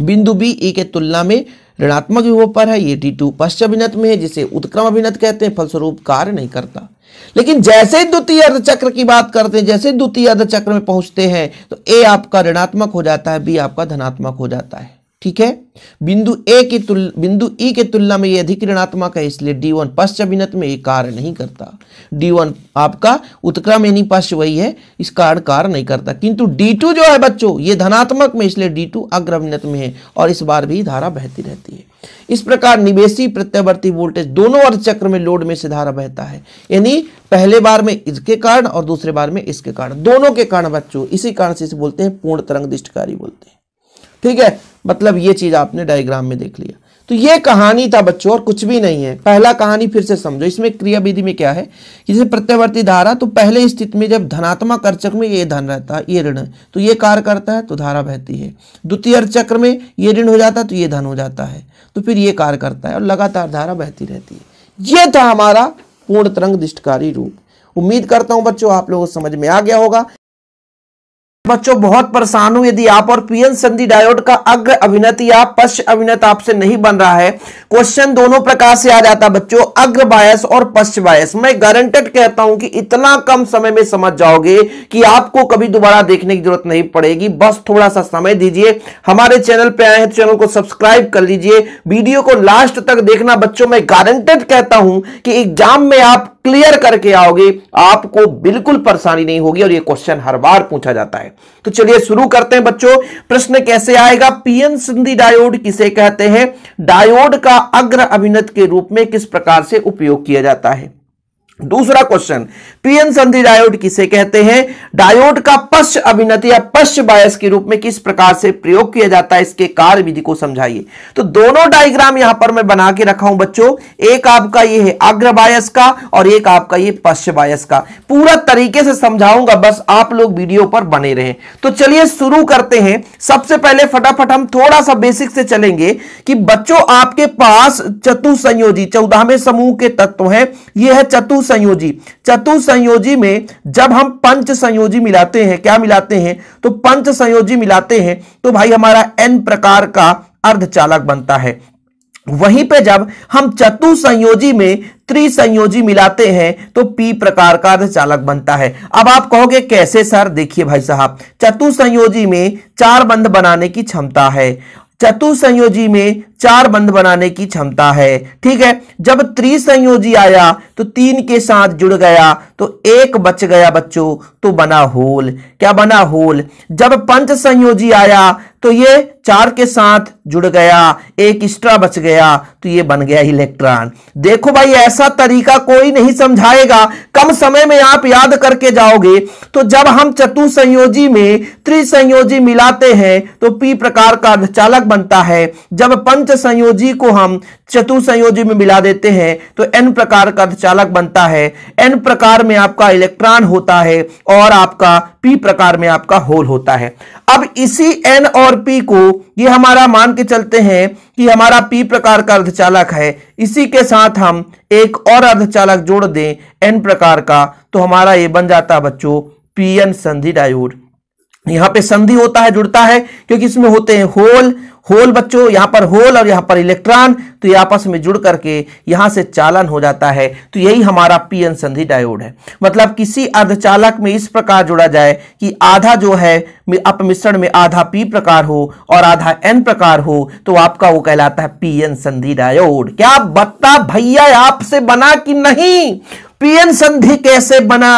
बिंदु बी ए के तुलना में ऋणात्मक विभव पर है ये डी टू पश्चिमत में है जिसे उत्क्रम अभिनत कहते हैं फलस्वरूप कार्य नहीं करता लेकिन जैसे द्वितीय अर्धचक्र की बात करते हैं जैसे द्वितीय अर्धचक्र में पहुंचते हैं तो ए आपका ऋणात्मक हो जाता है बी आपका धनात्मक हो जाता है ठीक है बिंदु ए की तुल बिंदु ई e के तुलना में ये अधिक ऋणात्मक है इसलिए डी वन पश्चभिन्नत में ये कार्य नहीं करता डी वन आपका उत्क्रम यानी पश्च वही है इस कारण कार्य नहीं करता किंतु डी टू जो है बच्चों ये धनात्मक में इसलिए डी टू अग्रभिन्नत में है और इस बार भी धारा बहती रहती है इस प्रकार निवेशी प्रत्यावर्ती वोल्टेज दोनों अर्ध चक्र में लोड में से धारा बहता है यानी पहले बार में इसके कारण और दूसरे बार में इसके कारण दोनों के कारण बच्चों इसी कारण से इसे बोलते हैं पूर्ण तरंग दिष्टकारी बोलते हैं ठीक है मतलब ये चीज़ आपने डायग्राम में देख लिया तो ये कहानी था बच्चों और कुछ भी नहीं है पहला कहानी फिर से समझो इसमें क्रिया विधि में क्या है कि जैसे प्रत्यावर्ती धारा तो पहले स्थिति में जब धनात्मक अर्चक में ये धन रहता है ये ऋण तो ये कार्य करता है तो धारा बहती है द्वितीय चक्र में ये ऋण हो जाता है तो ये धन हो जाता है तो फिर ये कार्य करता है और लगातार धारा बहती रहती है ये था हमारा पूर्ण तरंग दिष्टकारी रूप उम्मीद करता हूँ बच्चों आप लोगों को समझ में आ गया होगा बच्चों बहुत परेशान हूं यदि आप और पीएन संधि डायोड का अग्र अभिनत या पश्च अभिनत आपसे नहीं बन रहा है क्वेश्चन दोनों प्रकार से आ जाता बच्चों अग्र बायस और पश्च बायस मैं गारंटेड कहता हूं कि इतना कम समय में समझ जाओगे कि आपको कभी दोबारा देखने की जरूरत नहीं पड़ेगी बस थोड़ा सा समय दीजिए हमारे चैनल पर आए हैं तो चैनल को सब्सक्राइब कर लीजिए वीडियो को लास्ट तक देखना बच्चों में गारंटेड कहता हूं कि एग्जाम में आप क्लियर करके आओगे आपको बिल्कुल परेशानी नहीं होगी और ये क्वेश्चन हर बार पूछा जाता है तो चलिए शुरू करते हैं बच्चों प्रश्न कैसे आएगा पीएन सिंधी डायोड किसे कहते हैं डायोड का अग्र अभिनत के रूप में किस प्रकार से उपयोग किया जाता है दूसरा क्वेश्चन पीएन संधि डायोड किसे कहते हैं डायोड का पश्च अभिनत या पश्च बायस के रूप में किस प्रकार से प्रयोग किया जाता है इसके कार्य विधि को समझाइए तो दोनों डायग्राम यहां पर मैं बना के रखा हूं बच्चों एक आपका ये है अग्र बायस का और एक आपका ये पश्च बायस का पूरा तरीके से समझाऊंगा बस आप लोग वीडियो पर बने रहे तो चलिए शुरू करते हैं सबसे पहले फटाफट हम थोड़ा सा बेसिक से चलेंगे कि बच्चों आपके पास चतुसंयोजी चौदाहवें समूह के तत्व है यह है चतुस संयोजी चतुर संयोजी में जब हम पंच संयोजी मिलाते हैं क्या मिलाते हैं तो पंच संयोजी मिलाते हैं तो भाई हमारा एन प्रकार का अर्धचालक बनता है वहीं पे जब हम चतु संयोजी में त्रिसंयोजी मिलाते हैं तो पी प्रकार का अर्धचालक बनता है अब आप कहोगे कैसे सर देखिए भाई साहब चतु संयोजी में चार बंध बनाने की क्षमता है चतु संयोजी में चार बंद बनाने की क्षमता है ठीक है जब त्रिसंयोजी आया तो तीन के साथ जुड़ गया तो एक बच गया बच्चों तो बना होल क्या बना होल जब पंच संयोजी आया तो ये चार के साथ जुड़ गया एक एक्स्ट्रा बच गया तो ये बन गया इलेक्ट्रॉन देखो भाई ऐसा तरीका कोई नहीं समझाएगा कम समय में आप याद करके जाओगे तो जब हम चतुसंयोजी में त्रिसंयोजी मिलाते हैं तो पी प्रकार का चालक बनता है जब पंच पंच संयोजी को हम चतुसंयोजी में मिला देते हैं तो एन प्रकार का चालक बनता है एन प्रकार में आपका इलेक्ट्रॉन होता है और आपका पी प्रकार में आपका होल होता है अब इसी एन और पी को ये हमारा मान के चलते हैं कि हमारा पी प्रकार का अर्धचालक है इसी के साथ हम एक और अर्धचालक जोड़ दें एन प्रकार का तो हमारा ये बन जाता बच्चों पी एन संधि डायोड यहां पे संधि होता है जुड़ता है क्योंकि इसमें होते हैं होल होल बच्चों यहां पर होल और यहां पर इलेक्ट्रॉन तो ये आपस में जुड़ करके यहां से चालन हो जाता है तो यही हमारा पीएन संधि डायोड है मतलब किसी अर्धचालक में इस प्रकार जुड़ा जाए कि आधा जो है अपमिश्रण में आधा पी प्रकार हो और आधा एन प्रकार हो तो आपका वो कहलाता है पीएन संधि डायोड क्या बत्ता भैया आपसे बना कि नहीं पीएन संधि कैसे बना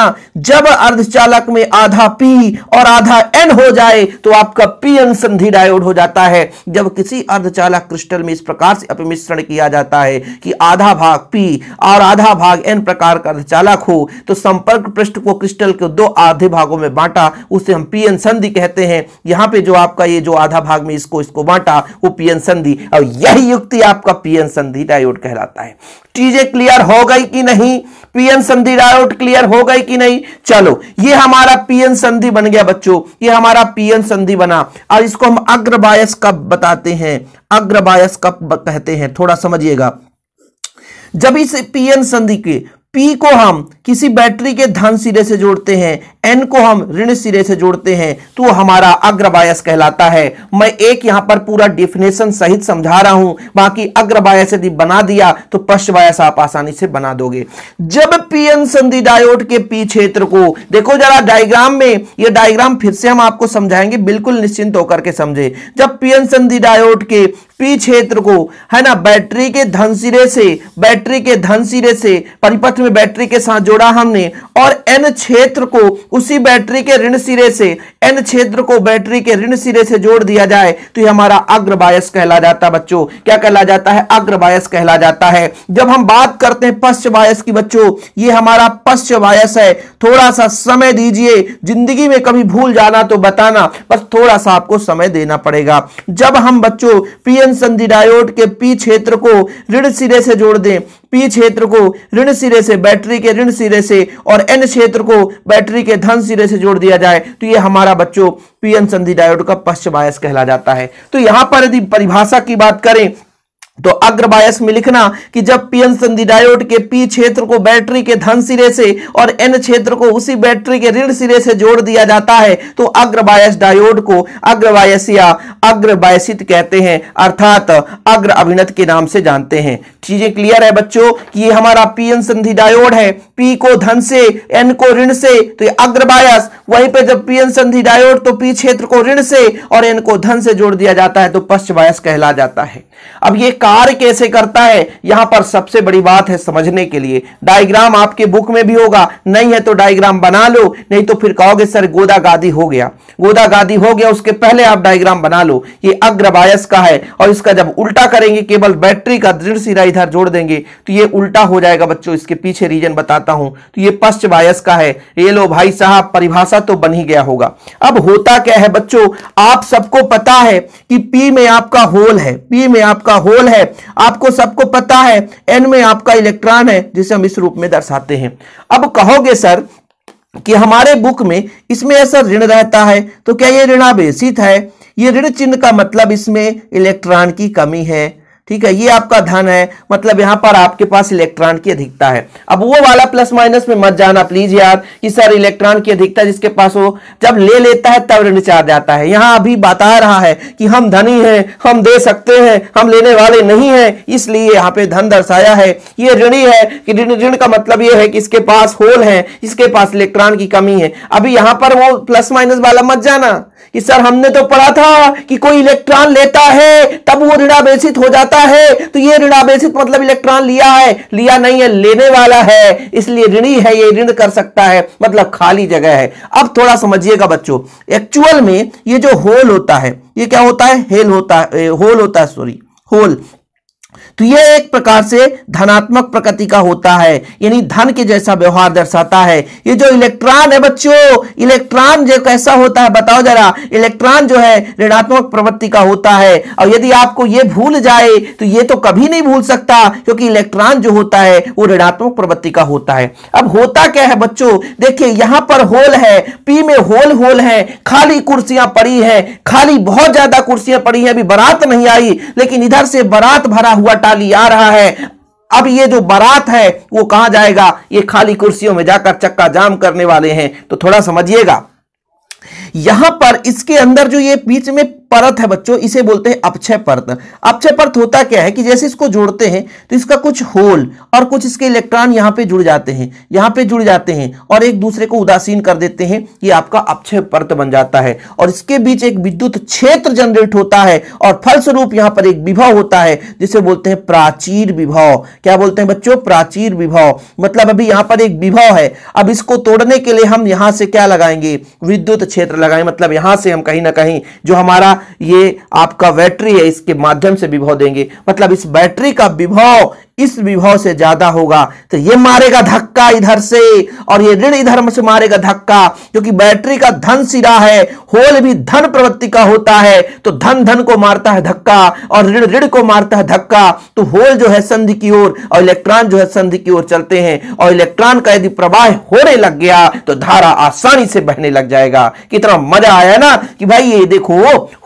जब अर्धचालक में आधा पी और आधा एन हो जाए तो आपका पीएन संधि डायोड हो जाता है जब किसी अर्धचालक क्रिस्टल में इस प्रकार से अपमिश्रण किया जाता है कि आधा भाग पी और आधा भाग एन प्रकार का अर्धचालक हो तो संपर्क पृष्ठ को क्रिस्टल के दो आधे भागों में बांटा उसे हम पीएन संधि कहते हैं यहां पर जो आपका ये जो आधा भाग में इसको इसको बांटा वो पीएन संधि और यही युक्ति आपका पीएन संधि डायोड कहलाता है चीजें क्लियर हो गई कि नहीं पीएन पीएन संधि डाउट क्लियर हो गई कि नहीं चलो ये हमारा पीएन संधि बन गया बच्चों ये हमारा पीएन संधि बना और इसको हम अग्रबायस कब बताते हैं अग्रबायस कब कहते हैं थोड़ा समझिएगा जब इस पीएन संधि के पी को हम किसी बैटरी के धन सिरे से जोड़ते हैं एन को हम ऋण सिरे से जोड़ते हैं तो हमारा अग्रवायस कहलाता है मैं एक यहां पर पूरा डिफिनेशन सहित समझा रहा हूं बाकी अग्रवायस यदि बना दिया तो पश्चवायस आप आसानी से बना दोगे जब पीएन संधि डायोड के पी क्षेत्र को देखो जरा डायग्राम में यह डायग्राम फिर से हम आपको समझाएंगे बिल्कुल निश्चिंत होकर के समझे जब पीएन संधि डायोड के पी क्षेत्र को है ना बैटरी के धन सिरे से बैटरी के धन सिरे से परिपथ में बैटरी के साथ जोड़ा हमने और एन क्षेत्र को उसी बैटरी के ऋण सिरे से एन क्षेत्र को बैटरी के ऋण सिरे से जोड़ दिया जाए तो यह हमारा बायस कहला जाता है बच्चों क्या कहला जाता है अग्रवायस कहला जाता है जब हम बात करते हैं पश्च बायस की बच्चों ये हमारा पश्च बायस है थोड़ा सा समय दीजिए जिंदगी में कभी भूल जाना तो बताना बस थोड़ा सा आपको समय देना पड़ेगा जब हम बच्चों पीएम विभेदन संधि डायोड के पी क्षेत्र को ऋण सिरे से जोड़ दें पी क्षेत्र को ऋण सिरे से बैटरी के ऋण सिरे से और एन क्षेत्र को बैटरी के धन सिरे से जोड़ दिया जाए तो ये हमारा बच्चों पीएन संधि डायोड का पश्च बायस कहला जाता है तो यहां पर यदि परिभाषा की बात करें तो अग्रबायस में लिखना कि जब पीएन संधि डायोड के पी क्षेत्र को बैटरी के धन सिरे से और एन क्षेत्र को उसी बैटरी के ऋण सिरे से जोड़ दिया जाता है तो अग्रबायस डायोड को अग्रबायस या अग्रबायसित कहते हैं अर्थात अग्र अभिनत के नाम से जानते हैं चीजें क्लियर है बच्चों कि ये हमारा पीएन संधि डायोड है पी को धन से एन को ऋण से तो ये अग्रबायस वहीं पर जब पीएन संधि डायोड तो पी क्षेत्र को ऋण से और एन को धन से जोड़ दिया जाता है तो बायस कहला जाता है अब ये कार्य कैसे करता है यहां पर सबसे बड़ी बात है समझने के लिए डायग्राम आपके बुक में भी होगा नहीं है तो डायग्राम बना लो नहीं तो फिर कहोगे सर गोदा गादी हो गया गोदा गादी हो गया उसके पहले आप डायग्राम बना लो ये अग्रवायस का है और इसका जब उल्टा करेंगे केवल बैटरी का दृढ़ सिरा इधर जोड़ देंगे तो ये उल्टा हो जाएगा बच्चों इसके पीछे रीजन बताता हूं तो ये पश्चवायस का है ये लो भाई साहब परिभाषा तो बन ही गया होगा अब होता क्या है बच्चों आप सबको पता है कि पी में आपका होल है पी में आपका होल है है आपको सबको पता है एन में आपका इलेक्ट्रॉन है जिसे हम इस रूप में दर्शाते हैं अब कहोगे सर कि हमारे बुक में इसमें ऐसा ऋण रहता है तो क्या ऋण ऋणावेशित है यह ऋण चिन्ह का मतलब इसमें इलेक्ट्रॉन की कमी है ठीक है ये आपका धन है मतलब यहां पर आपके पास इलेक्ट्रॉन की अधिकता है अब वो वाला प्लस माइनस में मत जाना प्लीज यार कि सर इलेक्ट्रॉन की अधिकता जिसके पास हो जब ले लेता है तब ऋण चार जाता है यहाँ अभी बता रहा है कि हम धनी हैं हम दे सकते हैं हम लेने वाले नहीं है इसलिए यहां पर धन दर्शाया है ये ऋणी है कि ऋण ऋण का मतलब यह है कि इसके पास होल है इसके पास इलेक्ट्रॉन की कमी है अभी यहां पर वो प्लस माइनस वाला मत जाना कि सर हमने तो पढ़ा था कि कोई इलेक्ट्रॉन लेता है तब वो ऋणावेश हो जाता लेता है तो ये ऋणावेशित मतलब इलेक्ट्रॉन लिया है लिया नहीं है लेने वाला है इसलिए ऋणी है ये ऋण कर सकता है मतलब खाली जगह है अब थोड़ा समझिएगा बच्चों एक्चुअल में ये जो होल होता है ये क्या होता है हेल होता है होल होता है सॉरी होल तो यह एक प्रकार से धनात्मक प्रकृति का होता है यानी धन के जैसा व्यवहार दर्शाता है ये जो इलेक्ट्रॉन है बच्चों इलेक्ट्रॉन जो कैसा होता है बताओ जरा इलेक्ट्रॉन जो है ऋणात्मक प्रवृत्ति का होता है और यदि आपको यह भूल जाए तो यह तो कभी नहीं भूल सकता क्योंकि इलेक्ट्रॉन जो होता है वो ऋणात्मक प्रवृत्ति का होता है अब होता क्या है बच्चों देखिए यहां पर होल है पी में होल होल है खाली कुर्सियां पड़ी है खाली बहुत ज्यादा कुर्सियां पड़ी है अभी बारात नहीं आई लेकिन इधर से बारात भरा हुआ टाली आ रहा है अब ये जो बारात है वो कहा जाएगा ये खाली कुर्सियों में जाकर चक्का जाम करने वाले हैं तो थोड़ा समझिएगा यहां पर इसके अंदर जो ये बीच में परत है बच्चों इसे बोलते हैं अपक्षय परत अपक्षय परत होता क्या है कि जैसे इसको जोड़ते हैं तो इसका कुछ होल और कुछ इसके इलेक्ट्रॉन यहां पे जुड़ जाते हैं यहां पे जुड़ जाते हैं और एक दूसरे को उदासीन कर देते हैं ये आपका अपक्षय परत बन जाता है और इसके बीच एक विद्युत क्षेत्र जनरेट होता है और फलस्वरूप यहां पर एक विभव होता है जिसे बोलते हैं प्राचीर विभव क्या बोलते हैं बच्चों प्राचीर विभव मतलब अभी यहां पर एक विभव है अब इसको तोड़ने के लिए हम यहां से क्या लगाएंगे विद्युत क्षेत्र लगाएं मतलब यहां से हम कहीं ना कहीं जो हमारा ये आपका बैटरी है इसके माध्यम से विभव देंगे मतलब इस बैटरी का विभव इस विभव से ज्यादा होगा तो ये मारेगा धक्का इधर से और ये ऋण इधर से मारेगा धक्का क्योंकि बैटरी का धन सिरा है होल भी धन प्रवृत्ति का होता है तो धन धन को मारता है धक्का और ऋण ऋण को मारता है धक्का तो होल जो है संधि की ओर और इलेक्ट्रॉन जो है संधि की ओर चलते हैं और इलेक्ट्रॉन का यदि प्रवाह होने लग गया तो धारा आसानी से बहने लग जाएगा कितना मजा आया ना कि भाई ये देखो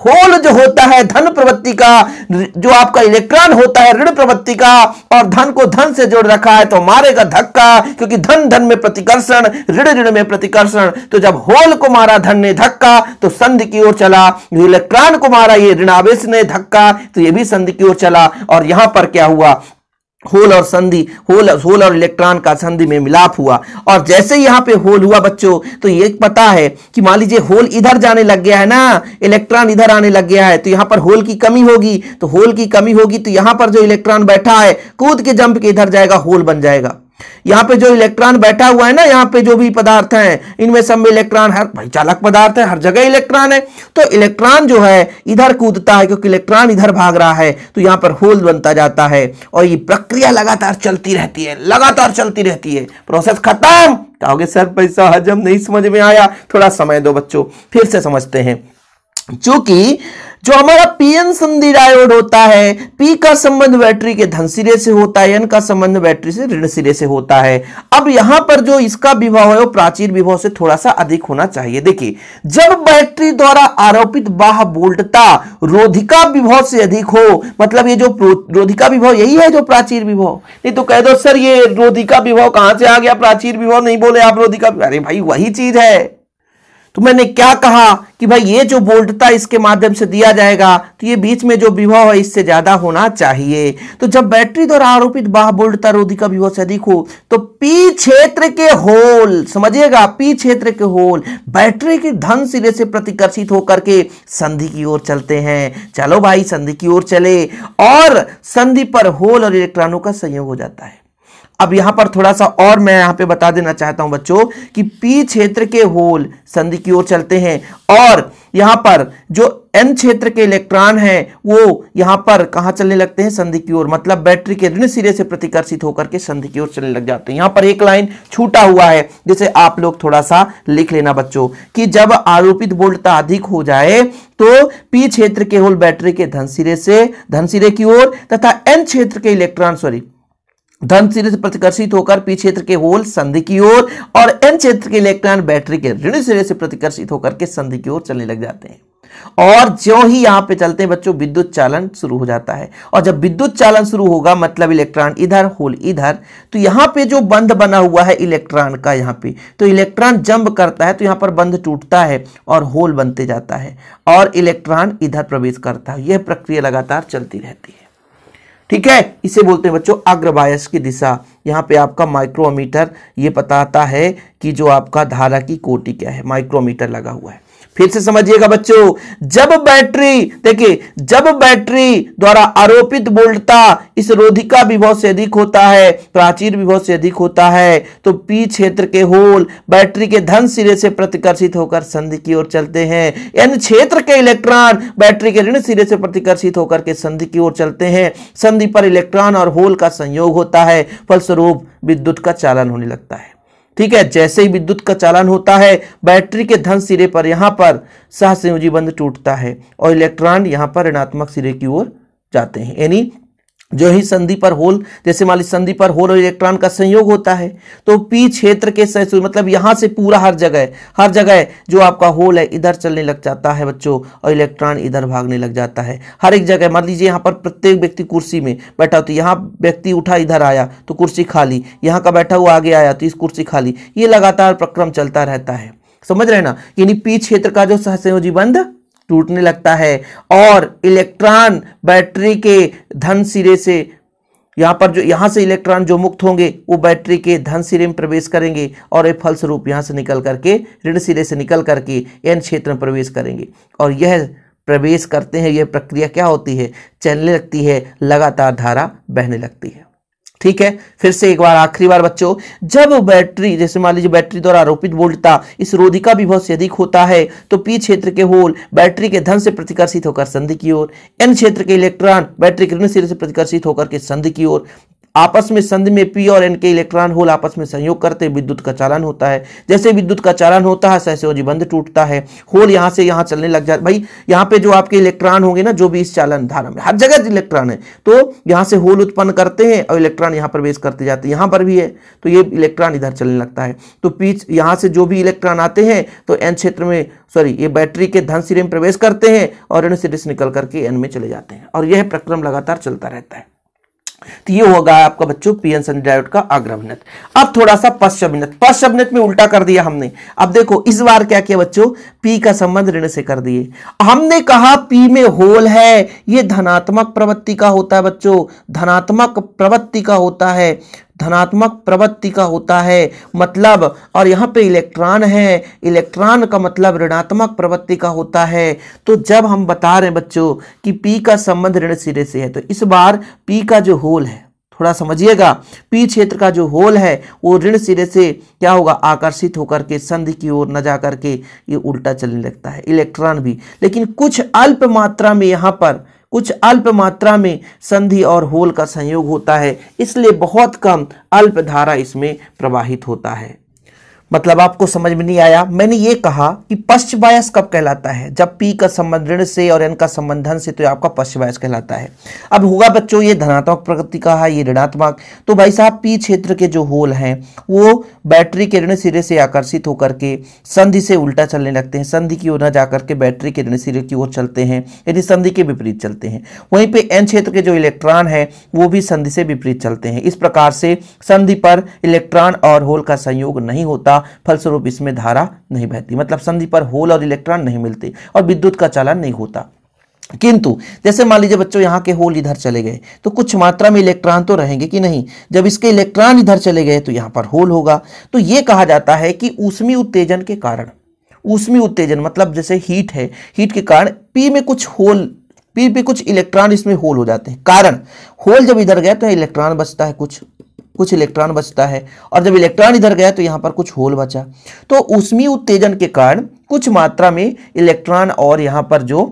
होल जो होता है धन प्रवृत्ति का जो आपका इलेक्ट्रॉन होता है ऋण प्रवृत्ति का और और धन को धन से जोड़ रखा है तो मारेगा धक्का क्योंकि धन धन में प्रतिकर्षण ऋण ऋण में प्रतिकर्षण तो जब होल को मारा धन ने धक्का तो संधि की ओर चला इलेक्ट्रॉन को मारा ये ऋणावेश ने धक्का तो ये भी संधि की ओर चला और यहां पर क्या हुआ होल और संधि होल होल और इलेक्ट्रॉन का संधि में मिलाप हुआ और जैसे यहाँ पे होल हुआ बच्चों तो ये पता है कि मान लीजिए होल इधर जाने लग गया है ना इलेक्ट्रॉन इधर आने लग गया है तो यहाँ पर होल की कमी होगी तो होल की कमी होगी तो यहाँ पर जो इलेक्ट्रॉन बैठा है कूद के जंप के इधर जाएगा होल बन जाएगा यहाँ पे जो इलेक्ट्रॉन बैठा हुआ है ना यहाँ पे जो भी पदार्थ हैं इनमें सब में इलेक्ट्रॉन हर भाई चालक पदार्थ है हर जगह इलेक्ट्रॉन है तो इलेक्ट्रॉन जो है इधर कूदता है क्योंकि इलेक्ट्रॉन इधर भाग रहा है तो यहाँ पर होल बनता जाता है और ये प्रक्रिया लगातार चलती रहती है लगातार चलती रहती है प्रोसेस खत्म कहोगे सर पैसा हजम नहीं समझ में आया थोड़ा समय दो बच्चों फिर से समझते हैं चूंकि जो हमारा पीएन संधि डायोड होता है पी का संबंध बैटरी के धन सिरे से होता है एन का संबंध बैटरी से ऋण सिरे से होता है अब यहां पर जो इसका विभाव है वो प्राचीर विभव से थोड़ा सा अधिक होना चाहिए देखिए जब बैटरी द्वारा आरोपित बाह बोल्टता रोधिका विभव से अधिक हो मतलब ये जो रोधिका विभव यही है जो प्राचीर विभव नहीं तो कह दो सर ये रोधिका विभाव कहां से आ गया प्राचीर विभव नहीं बोले आप रोधिका अरे भाई वही चीज है तो मैंने क्या कहा कि भाई ये जो बोल्डता इसके माध्यम से दिया जाएगा तो ये बीच में जो विभव है इससे ज़्यादा होना चाहिए तो जब बैटरी द्वारा आरोपित बाह बोल्डता रोधी का विभव से अधिक हो तो पी क्षेत्र के होल समझिएगा पी क्षेत्र के होल बैटरी के धन सिरे से प्रतिकर्षित होकर के संधि की ओर चलते हैं चलो भाई संधि की ओर चले और संधि पर होल और इलेक्ट्रॉनों का संयोग हो जाता है अब यहां पर थोड़ा सा और मैं यहां पे बता देना चाहता हूं बच्चों कि पी क्षेत्र के होल संधि की ओर चलते हैं और यहां पर जो एन क्षेत्र के इलेक्ट्रॉन हैं वो यहां पर कहां चलने लगते हैं संधि की ओर मतलब बैटरी के ऋण सिरे से प्रतिकर्षित होकर के संधि की ओर चलने लग जाते हैं यहां पर एक लाइन छूटा हुआ है जिसे आप लोग थोड़ा सा लिख लेना बच्चों कि जब आरोपित वोल्टता अधिक हो जाए तो पी क्षेत्र के होल बैटरी के धन सिरे से धन सिरे की ओर तथा एन क्षेत्र के इलेक्ट्रॉन सॉरी धन सिरे से प्रतिकर्षित होकर पी क्षेत्र के होल संधि की ओर और एन क्षेत्र के इलेक्ट्रॉन बैटरी के ऋण सिरे से प्रतिकर्षित होकर के संधि की ओर चलने लग जाते हैं और जो ही यहां पे चलते हैं बच्चों विद्युत चालन शुरू हो जाता है और जब विद्युत चालन शुरू होगा मतलब इलेक्ट्रॉन इधर होल इधर तो यहां पे जो बंध बना हुआ है इलेक्ट्रॉन का यहां पे तो इलेक्ट्रॉन जंप करता है तो यहां पर बंध टूटता है और होल बनते जाता है और इलेक्ट्रॉन इधर प्रवेश करता है यह प्रक्रिया लगातार चलती रहती है ठीक है इसे बोलते हैं बच्चों अग्रवायस की दिशा यहाँ पे आपका माइक्रोमीटर ये बताता है कि जो आपका धारा की कोटि क्या है माइक्रोमीटर लगा हुआ है फिर से समझिएगा बच्चों जब बैटरी देखिए जब बैटरी द्वारा आरोपित बोल्टता इस का विभव से अधिक होता है प्राचीर विभव से अधिक होता है तो पी क्षेत्र के होल बैटरी के धन सिरे से प्रतिकर्षित होकर संधि की ओर चलते हैं यानी क्षेत्र के इलेक्ट्रॉन बैटरी के ऋण सिरे से प्रतिकर्षित होकर के संधि की ओर चलते हैं संधि पर इलेक्ट्रॉन और होल का संयोग होता है फलस्वरूप विद्युत का चालन होने लगता है ठीक है जैसे ही विद्युत का चालन होता है बैटरी के धन सिरे पर यहां पर सहसंयोजी बंध टूटता है और इलेक्ट्रॉन यहां पर ऋणात्मक सिरे की ओर जाते हैं यानी जो ही संधि पर होल जैसे मान लीजिए संधि पर होल और इलेक्ट्रॉन का संयोग होता है तो पी क्षेत्र के सहसु मतलब यहाँ से पूरा हर जगह हर जगह जो आपका होल है इधर चलने लग जाता है बच्चों और इलेक्ट्रॉन इधर भागने लग जाता है हर एक जगह मान लीजिए यहाँ पर प्रत्येक व्यक्ति कुर्सी में बैठा तो यहाँ व्यक्ति उठा इधर आया तो कुर्सी खाली यहाँ का बैठा हुआ आगे आया तो इस कुर्सी खाली ये लगातार प्रक्रम चलता रहता है समझ रहे ना यानी पी क्षेत्र का जो सहसंयोजी बंध टूटने लगता है और इलेक्ट्रॉन बैटरी के धन सिरे से यहाँ पर जो यहाँ से इलेक्ट्रॉन जो मुक्त होंगे वो बैटरी के धन सिरे में प्रवेश करेंगे और ये फलस्वरूप यहाँ से निकल करके ऋण सिरे से निकल करके एन क्षेत्र में प्रवेश करेंगे और यह प्रवेश करते हैं यह प्रक्रिया क्या होती है चलने लगती है लगातार धारा बहने लगती है ठीक है फिर से एक बार आखिरी बार बच्चों जब बैटरी जैसे मान लीजिए बैटरी द्वारा आरोपित वोल्टता इस रोधिका विभव से अधिक होता है तो पी क्षेत्र के होल बैटरी के धन से प्रतिकर्षित होकर संधि की ओर एन क्षेत्र के इलेक्ट्रॉन बैटरी के ऋण सिरे से प्रतिकर्षित होकर के संधि की ओर आपस में संधि में पी और एन के इलेक्ट्रॉन होल आपस में संयोग करते विद्युत का चालन होता है जैसे विद्युत का चालन होता है वो बंध टूटता है होल यहाँ से यहाँ चलने लग जाता भाई यहाँ पे जो आपके इलेक्ट्रॉन होंगे ना जो भी इस चालन धारा में हर जगह इलेक्ट्रॉन है तो यहाँ से होल उत्पन्न करते हैं और इलेक्ट्रॉन यहाँ प्रवेश करते जाते हैं यहाँ पर भी है तो ये इलेक्ट्रॉन इधर चलने लगता है तो पीच यहाँ से जो भी इलेक्ट्रॉन आते हैं तो एन क्षेत्र में सॉरी ये बैटरी के धन सिरे में प्रवेश करते हैं और एन सिरे से निकल करके एन में चले जाते हैं और यह प्रक्रम लगातार चलता रहता है तो ये होगा आपका बच्चों पी एन संध्यायुट का अग्रभिनत अब थोड़ा सा पश्चभिनत पश्चभिनत में उल्टा कर दिया हमने अब देखो इस बार क्या किया बच्चों पी का संबंध ऋण से कर दिए हमने कहा पी में होल है ये धनात्मक प्रवृत्ति का होता है बच्चों धनात्मक प्रवृत्ति का होता है धनात्मक प्रवृत्ति का होता है मतलब और यहाँ पे इलेक्ट्रॉन है इलेक्ट्रॉन का मतलब ऋणात्मक प्रवृत्ति का होता है तो जब हम बता रहे हैं बच्चों कि पी का संबंध ऋण सिरे से है तो इस बार पी का जो होल है थोड़ा समझिएगा पी क्षेत्र का जो होल है वो ऋण सिरे से क्या होगा आकर्षित होकर के संधि की ओर न जा करके ये उल्टा चलने लगता है इलेक्ट्रॉन भी लेकिन कुछ अल्प मात्रा में यहाँ पर कुछ अल्प मात्रा में संधि और होल का संयोग होता है इसलिए बहुत कम अल्प धारा इसमें प्रवाहित होता है मतलब आपको समझ में नहीं आया मैंने ये कहा कि पश्च बायस कब कहलाता है जब पी का संबंध ऋण से और एन का संबंधन से तो आपका पश्च बायस कहलाता है अब होगा बच्चों ये धनात्मक प्रकृति का है ये ऋणात्मक तो भाई साहब पी क्षेत्र के जो होल हैं वो बैटरी के ऋण सिरे से आकर्षित होकर के संधि से उल्टा चलने लगते हैं संधि की ओर न जाकर के बैटरी के ऋण सिरे की ओर चलते हैं यानी संधि के विपरीत चलते हैं वहीं पर एन क्षेत्र के जो इलेक्ट्रॉन है वो भी संधि से विपरीत चलते हैं इस प्रकार से संधि पर इलेक्ट्रॉन और होल का संयोग नहीं होता फलस्वरूप इसमें धारा नहीं बहती मतलब संधि पर होल और इलेक्ट्रॉन नहीं मिलते और विद्युत का चालन नहीं होता किंतु जैसे मान लीजिए बच्चों यहाँ के होल इधर चले गए तो कुछ मात्रा में इलेक्ट्रॉन तो रहेंगे कि नहीं जब इसके इलेक्ट्रॉन इधर चले गए तो यहाँ पर होल होगा तो ये कहा जाता है कि ऊष्मी उत्तेजन के कारण ऊष्मी उत्तेजन मतलब जैसे हीट है हीट के कारण पी में कुछ होल पी पे कुछ इलेक्ट्रॉन इसमें होल हो जाते हैं कारण होल जब इधर गया तो इलेक्ट्रॉन बचता है कुछ कुछ इलेक्ट्रॉन बचता है और जब इलेक्ट्रॉन इधर गया तो यहाँ पर कुछ होल बचा तो उसमी उत्तेजन के कारण कुछ मात्रा में इलेक्ट्रॉन और यहाँ पर जो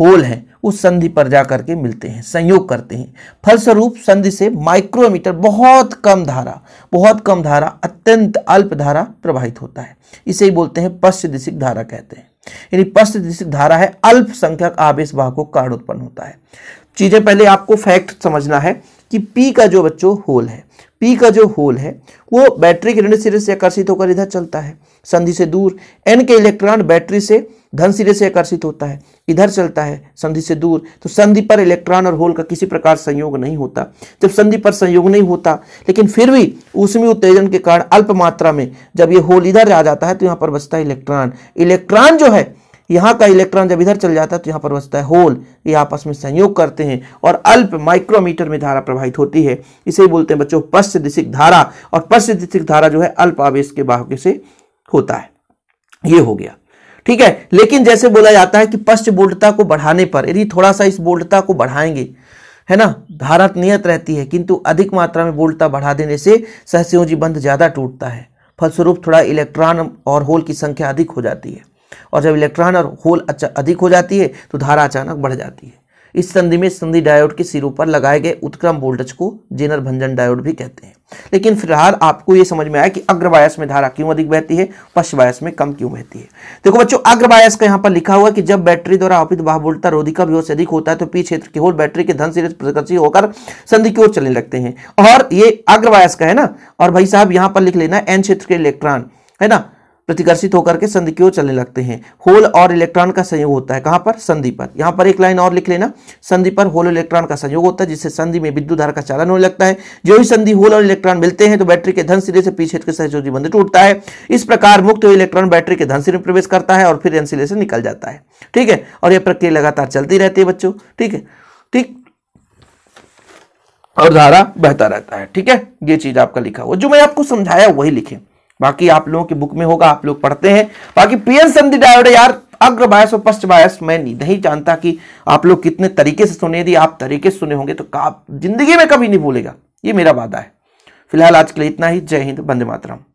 होल हैं उस संधि पर जा करके मिलते हैं संयोग करते हैं फलस्वरूप संधि से माइक्रोमीटर बहुत कम धारा बहुत कम धारा अत्यंत अल्प धारा प्रवाहित होता है इसे ही बोलते हैं पश्चिदिशिक धारा कहते हैं यानी पश्चिदिशिक धारा है अल्प संख्यक आवेश को कारण उत्पन्न होता है चीज़ें पहले आपको फैक्ट समझना है कि पी का जो बच्चों होल है पी का जो होल है वो बैटरी के ऋण सिरे से आकर्षित होकर इधर चलता है संधि से दूर एन के इलेक्ट्रॉन बैटरी से धन सिरे से आकर्षित होता है इधर चलता है संधि से दूर तो संधि पर इलेक्ट्रॉन और होल का किसी प्रकार संयोग नहीं होता जब संधि पर संयोग नहीं होता लेकिन फिर भी उसमें उत्तेजन के कारण अल्प मात्रा में जब ये होल इधर आ जाता है तो यहाँ पर बचता है इलेक्ट्रॉन इलेक्ट्रॉन जो है यहाँ का इलेक्ट्रॉन जब इधर चल जाता है तो यहाँ पर बचता है होल ये आपस में संयोग करते हैं और अल्प माइक्रोमीटर में धारा प्रवाहित होती है इसे बोलते हैं बच्चों पश्च दिशिक धारा और पश्च दिशिक धारा जो है अल्प आवेश के बाहक से होता है ये हो गया ठीक है लेकिन जैसे बोला जाता है कि पश्च बोल्टता को बढ़ाने पर यदि थोड़ा सा इस बोल्टता को बढ़ाएंगे है ना धारा नियत रहती है किंतु अधिक मात्रा में बोल्टता बढ़ा देने से सहसयोजी बंध ज़्यादा टूटता है फलस्वरूप थोड़ा इलेक्ट्रॉन और होल की संख्या अधिक हो जाती है और जब इलेक्ट्रॉन और होल अधिक हो जाती है तो धारा अचानक बढ़ जाती है इस संधि में संधि डायोड के सिरों पर लगाए गए उत्क्रम वोल्टेज को जेनर भंजन डायोड भी कहते हैं लेकिन फिलहाल आपको यह समझ में आया कि अग्रवायस में धारा क्यों अधिक बहती है पश्चवायस में कम क्यों बहती है देखो बच्चों अग्रवायस का यहां पर लिखा हुआ कि जब बैटरी द्वारा आपित बाहबोलता रोधिका विरोध से अधिक होता है तो पी क्षेत्र के होल बैटरी के धन सिरे प्रकृति होकर संधि की ओर चलने लगते हैं और ये अग्रवायस का है ना और भाई साहब यहां पर लिख लेना एन क्षेत्र के इलेक्ट्रॉन है ना प्रतिकर्षित होकर के संधि की ओर चलने लगते हैं होल और इलेक्ट्रॉन का संयोग होता है कहां पर संधि पर यहां पर एक लाइन और लिख लेना संधि पर होल इलेक्ट्रॉन का संयोग होता है जिससे संधि में विद्युत धारा का चालन होने लगता है जो ही संधि होल और इलेक्ट्रॉन मिलते हैं तो बैटरी के धन सिरे से पीछे के सहयोगी बंध टूटता है इस प्रकार मुक्त हुए इलेक्ट्रॉन बैटरी के धन सिरे में प्रवेश करता है और फिर एन सिरे से निकल जाता है ठीक है और यह प्रक्रिया लगातार चलती रहती है बच्चों ठीक है ठीक और धारा बहता रहता है ठीक है ये चीज आपका लिखा हुआ जो मैं आपको समझाया वही लिखे बाकी आप लोगों की बुक में होगा आप लोग पढ़ते हैं बाकी पीएन संधि डायोड यार अग्र बायस और पश्च बायस मैं नहीं जानता कि आप लोग कितने तरीके से सुने यदि आप तरीके से सुने होंगे तो आप जिंदगी में कभी नहीं भूलेगा ये मेरा वादा है फिलहाल आज के लिए इतना ही जय हिंद बंदे मातराम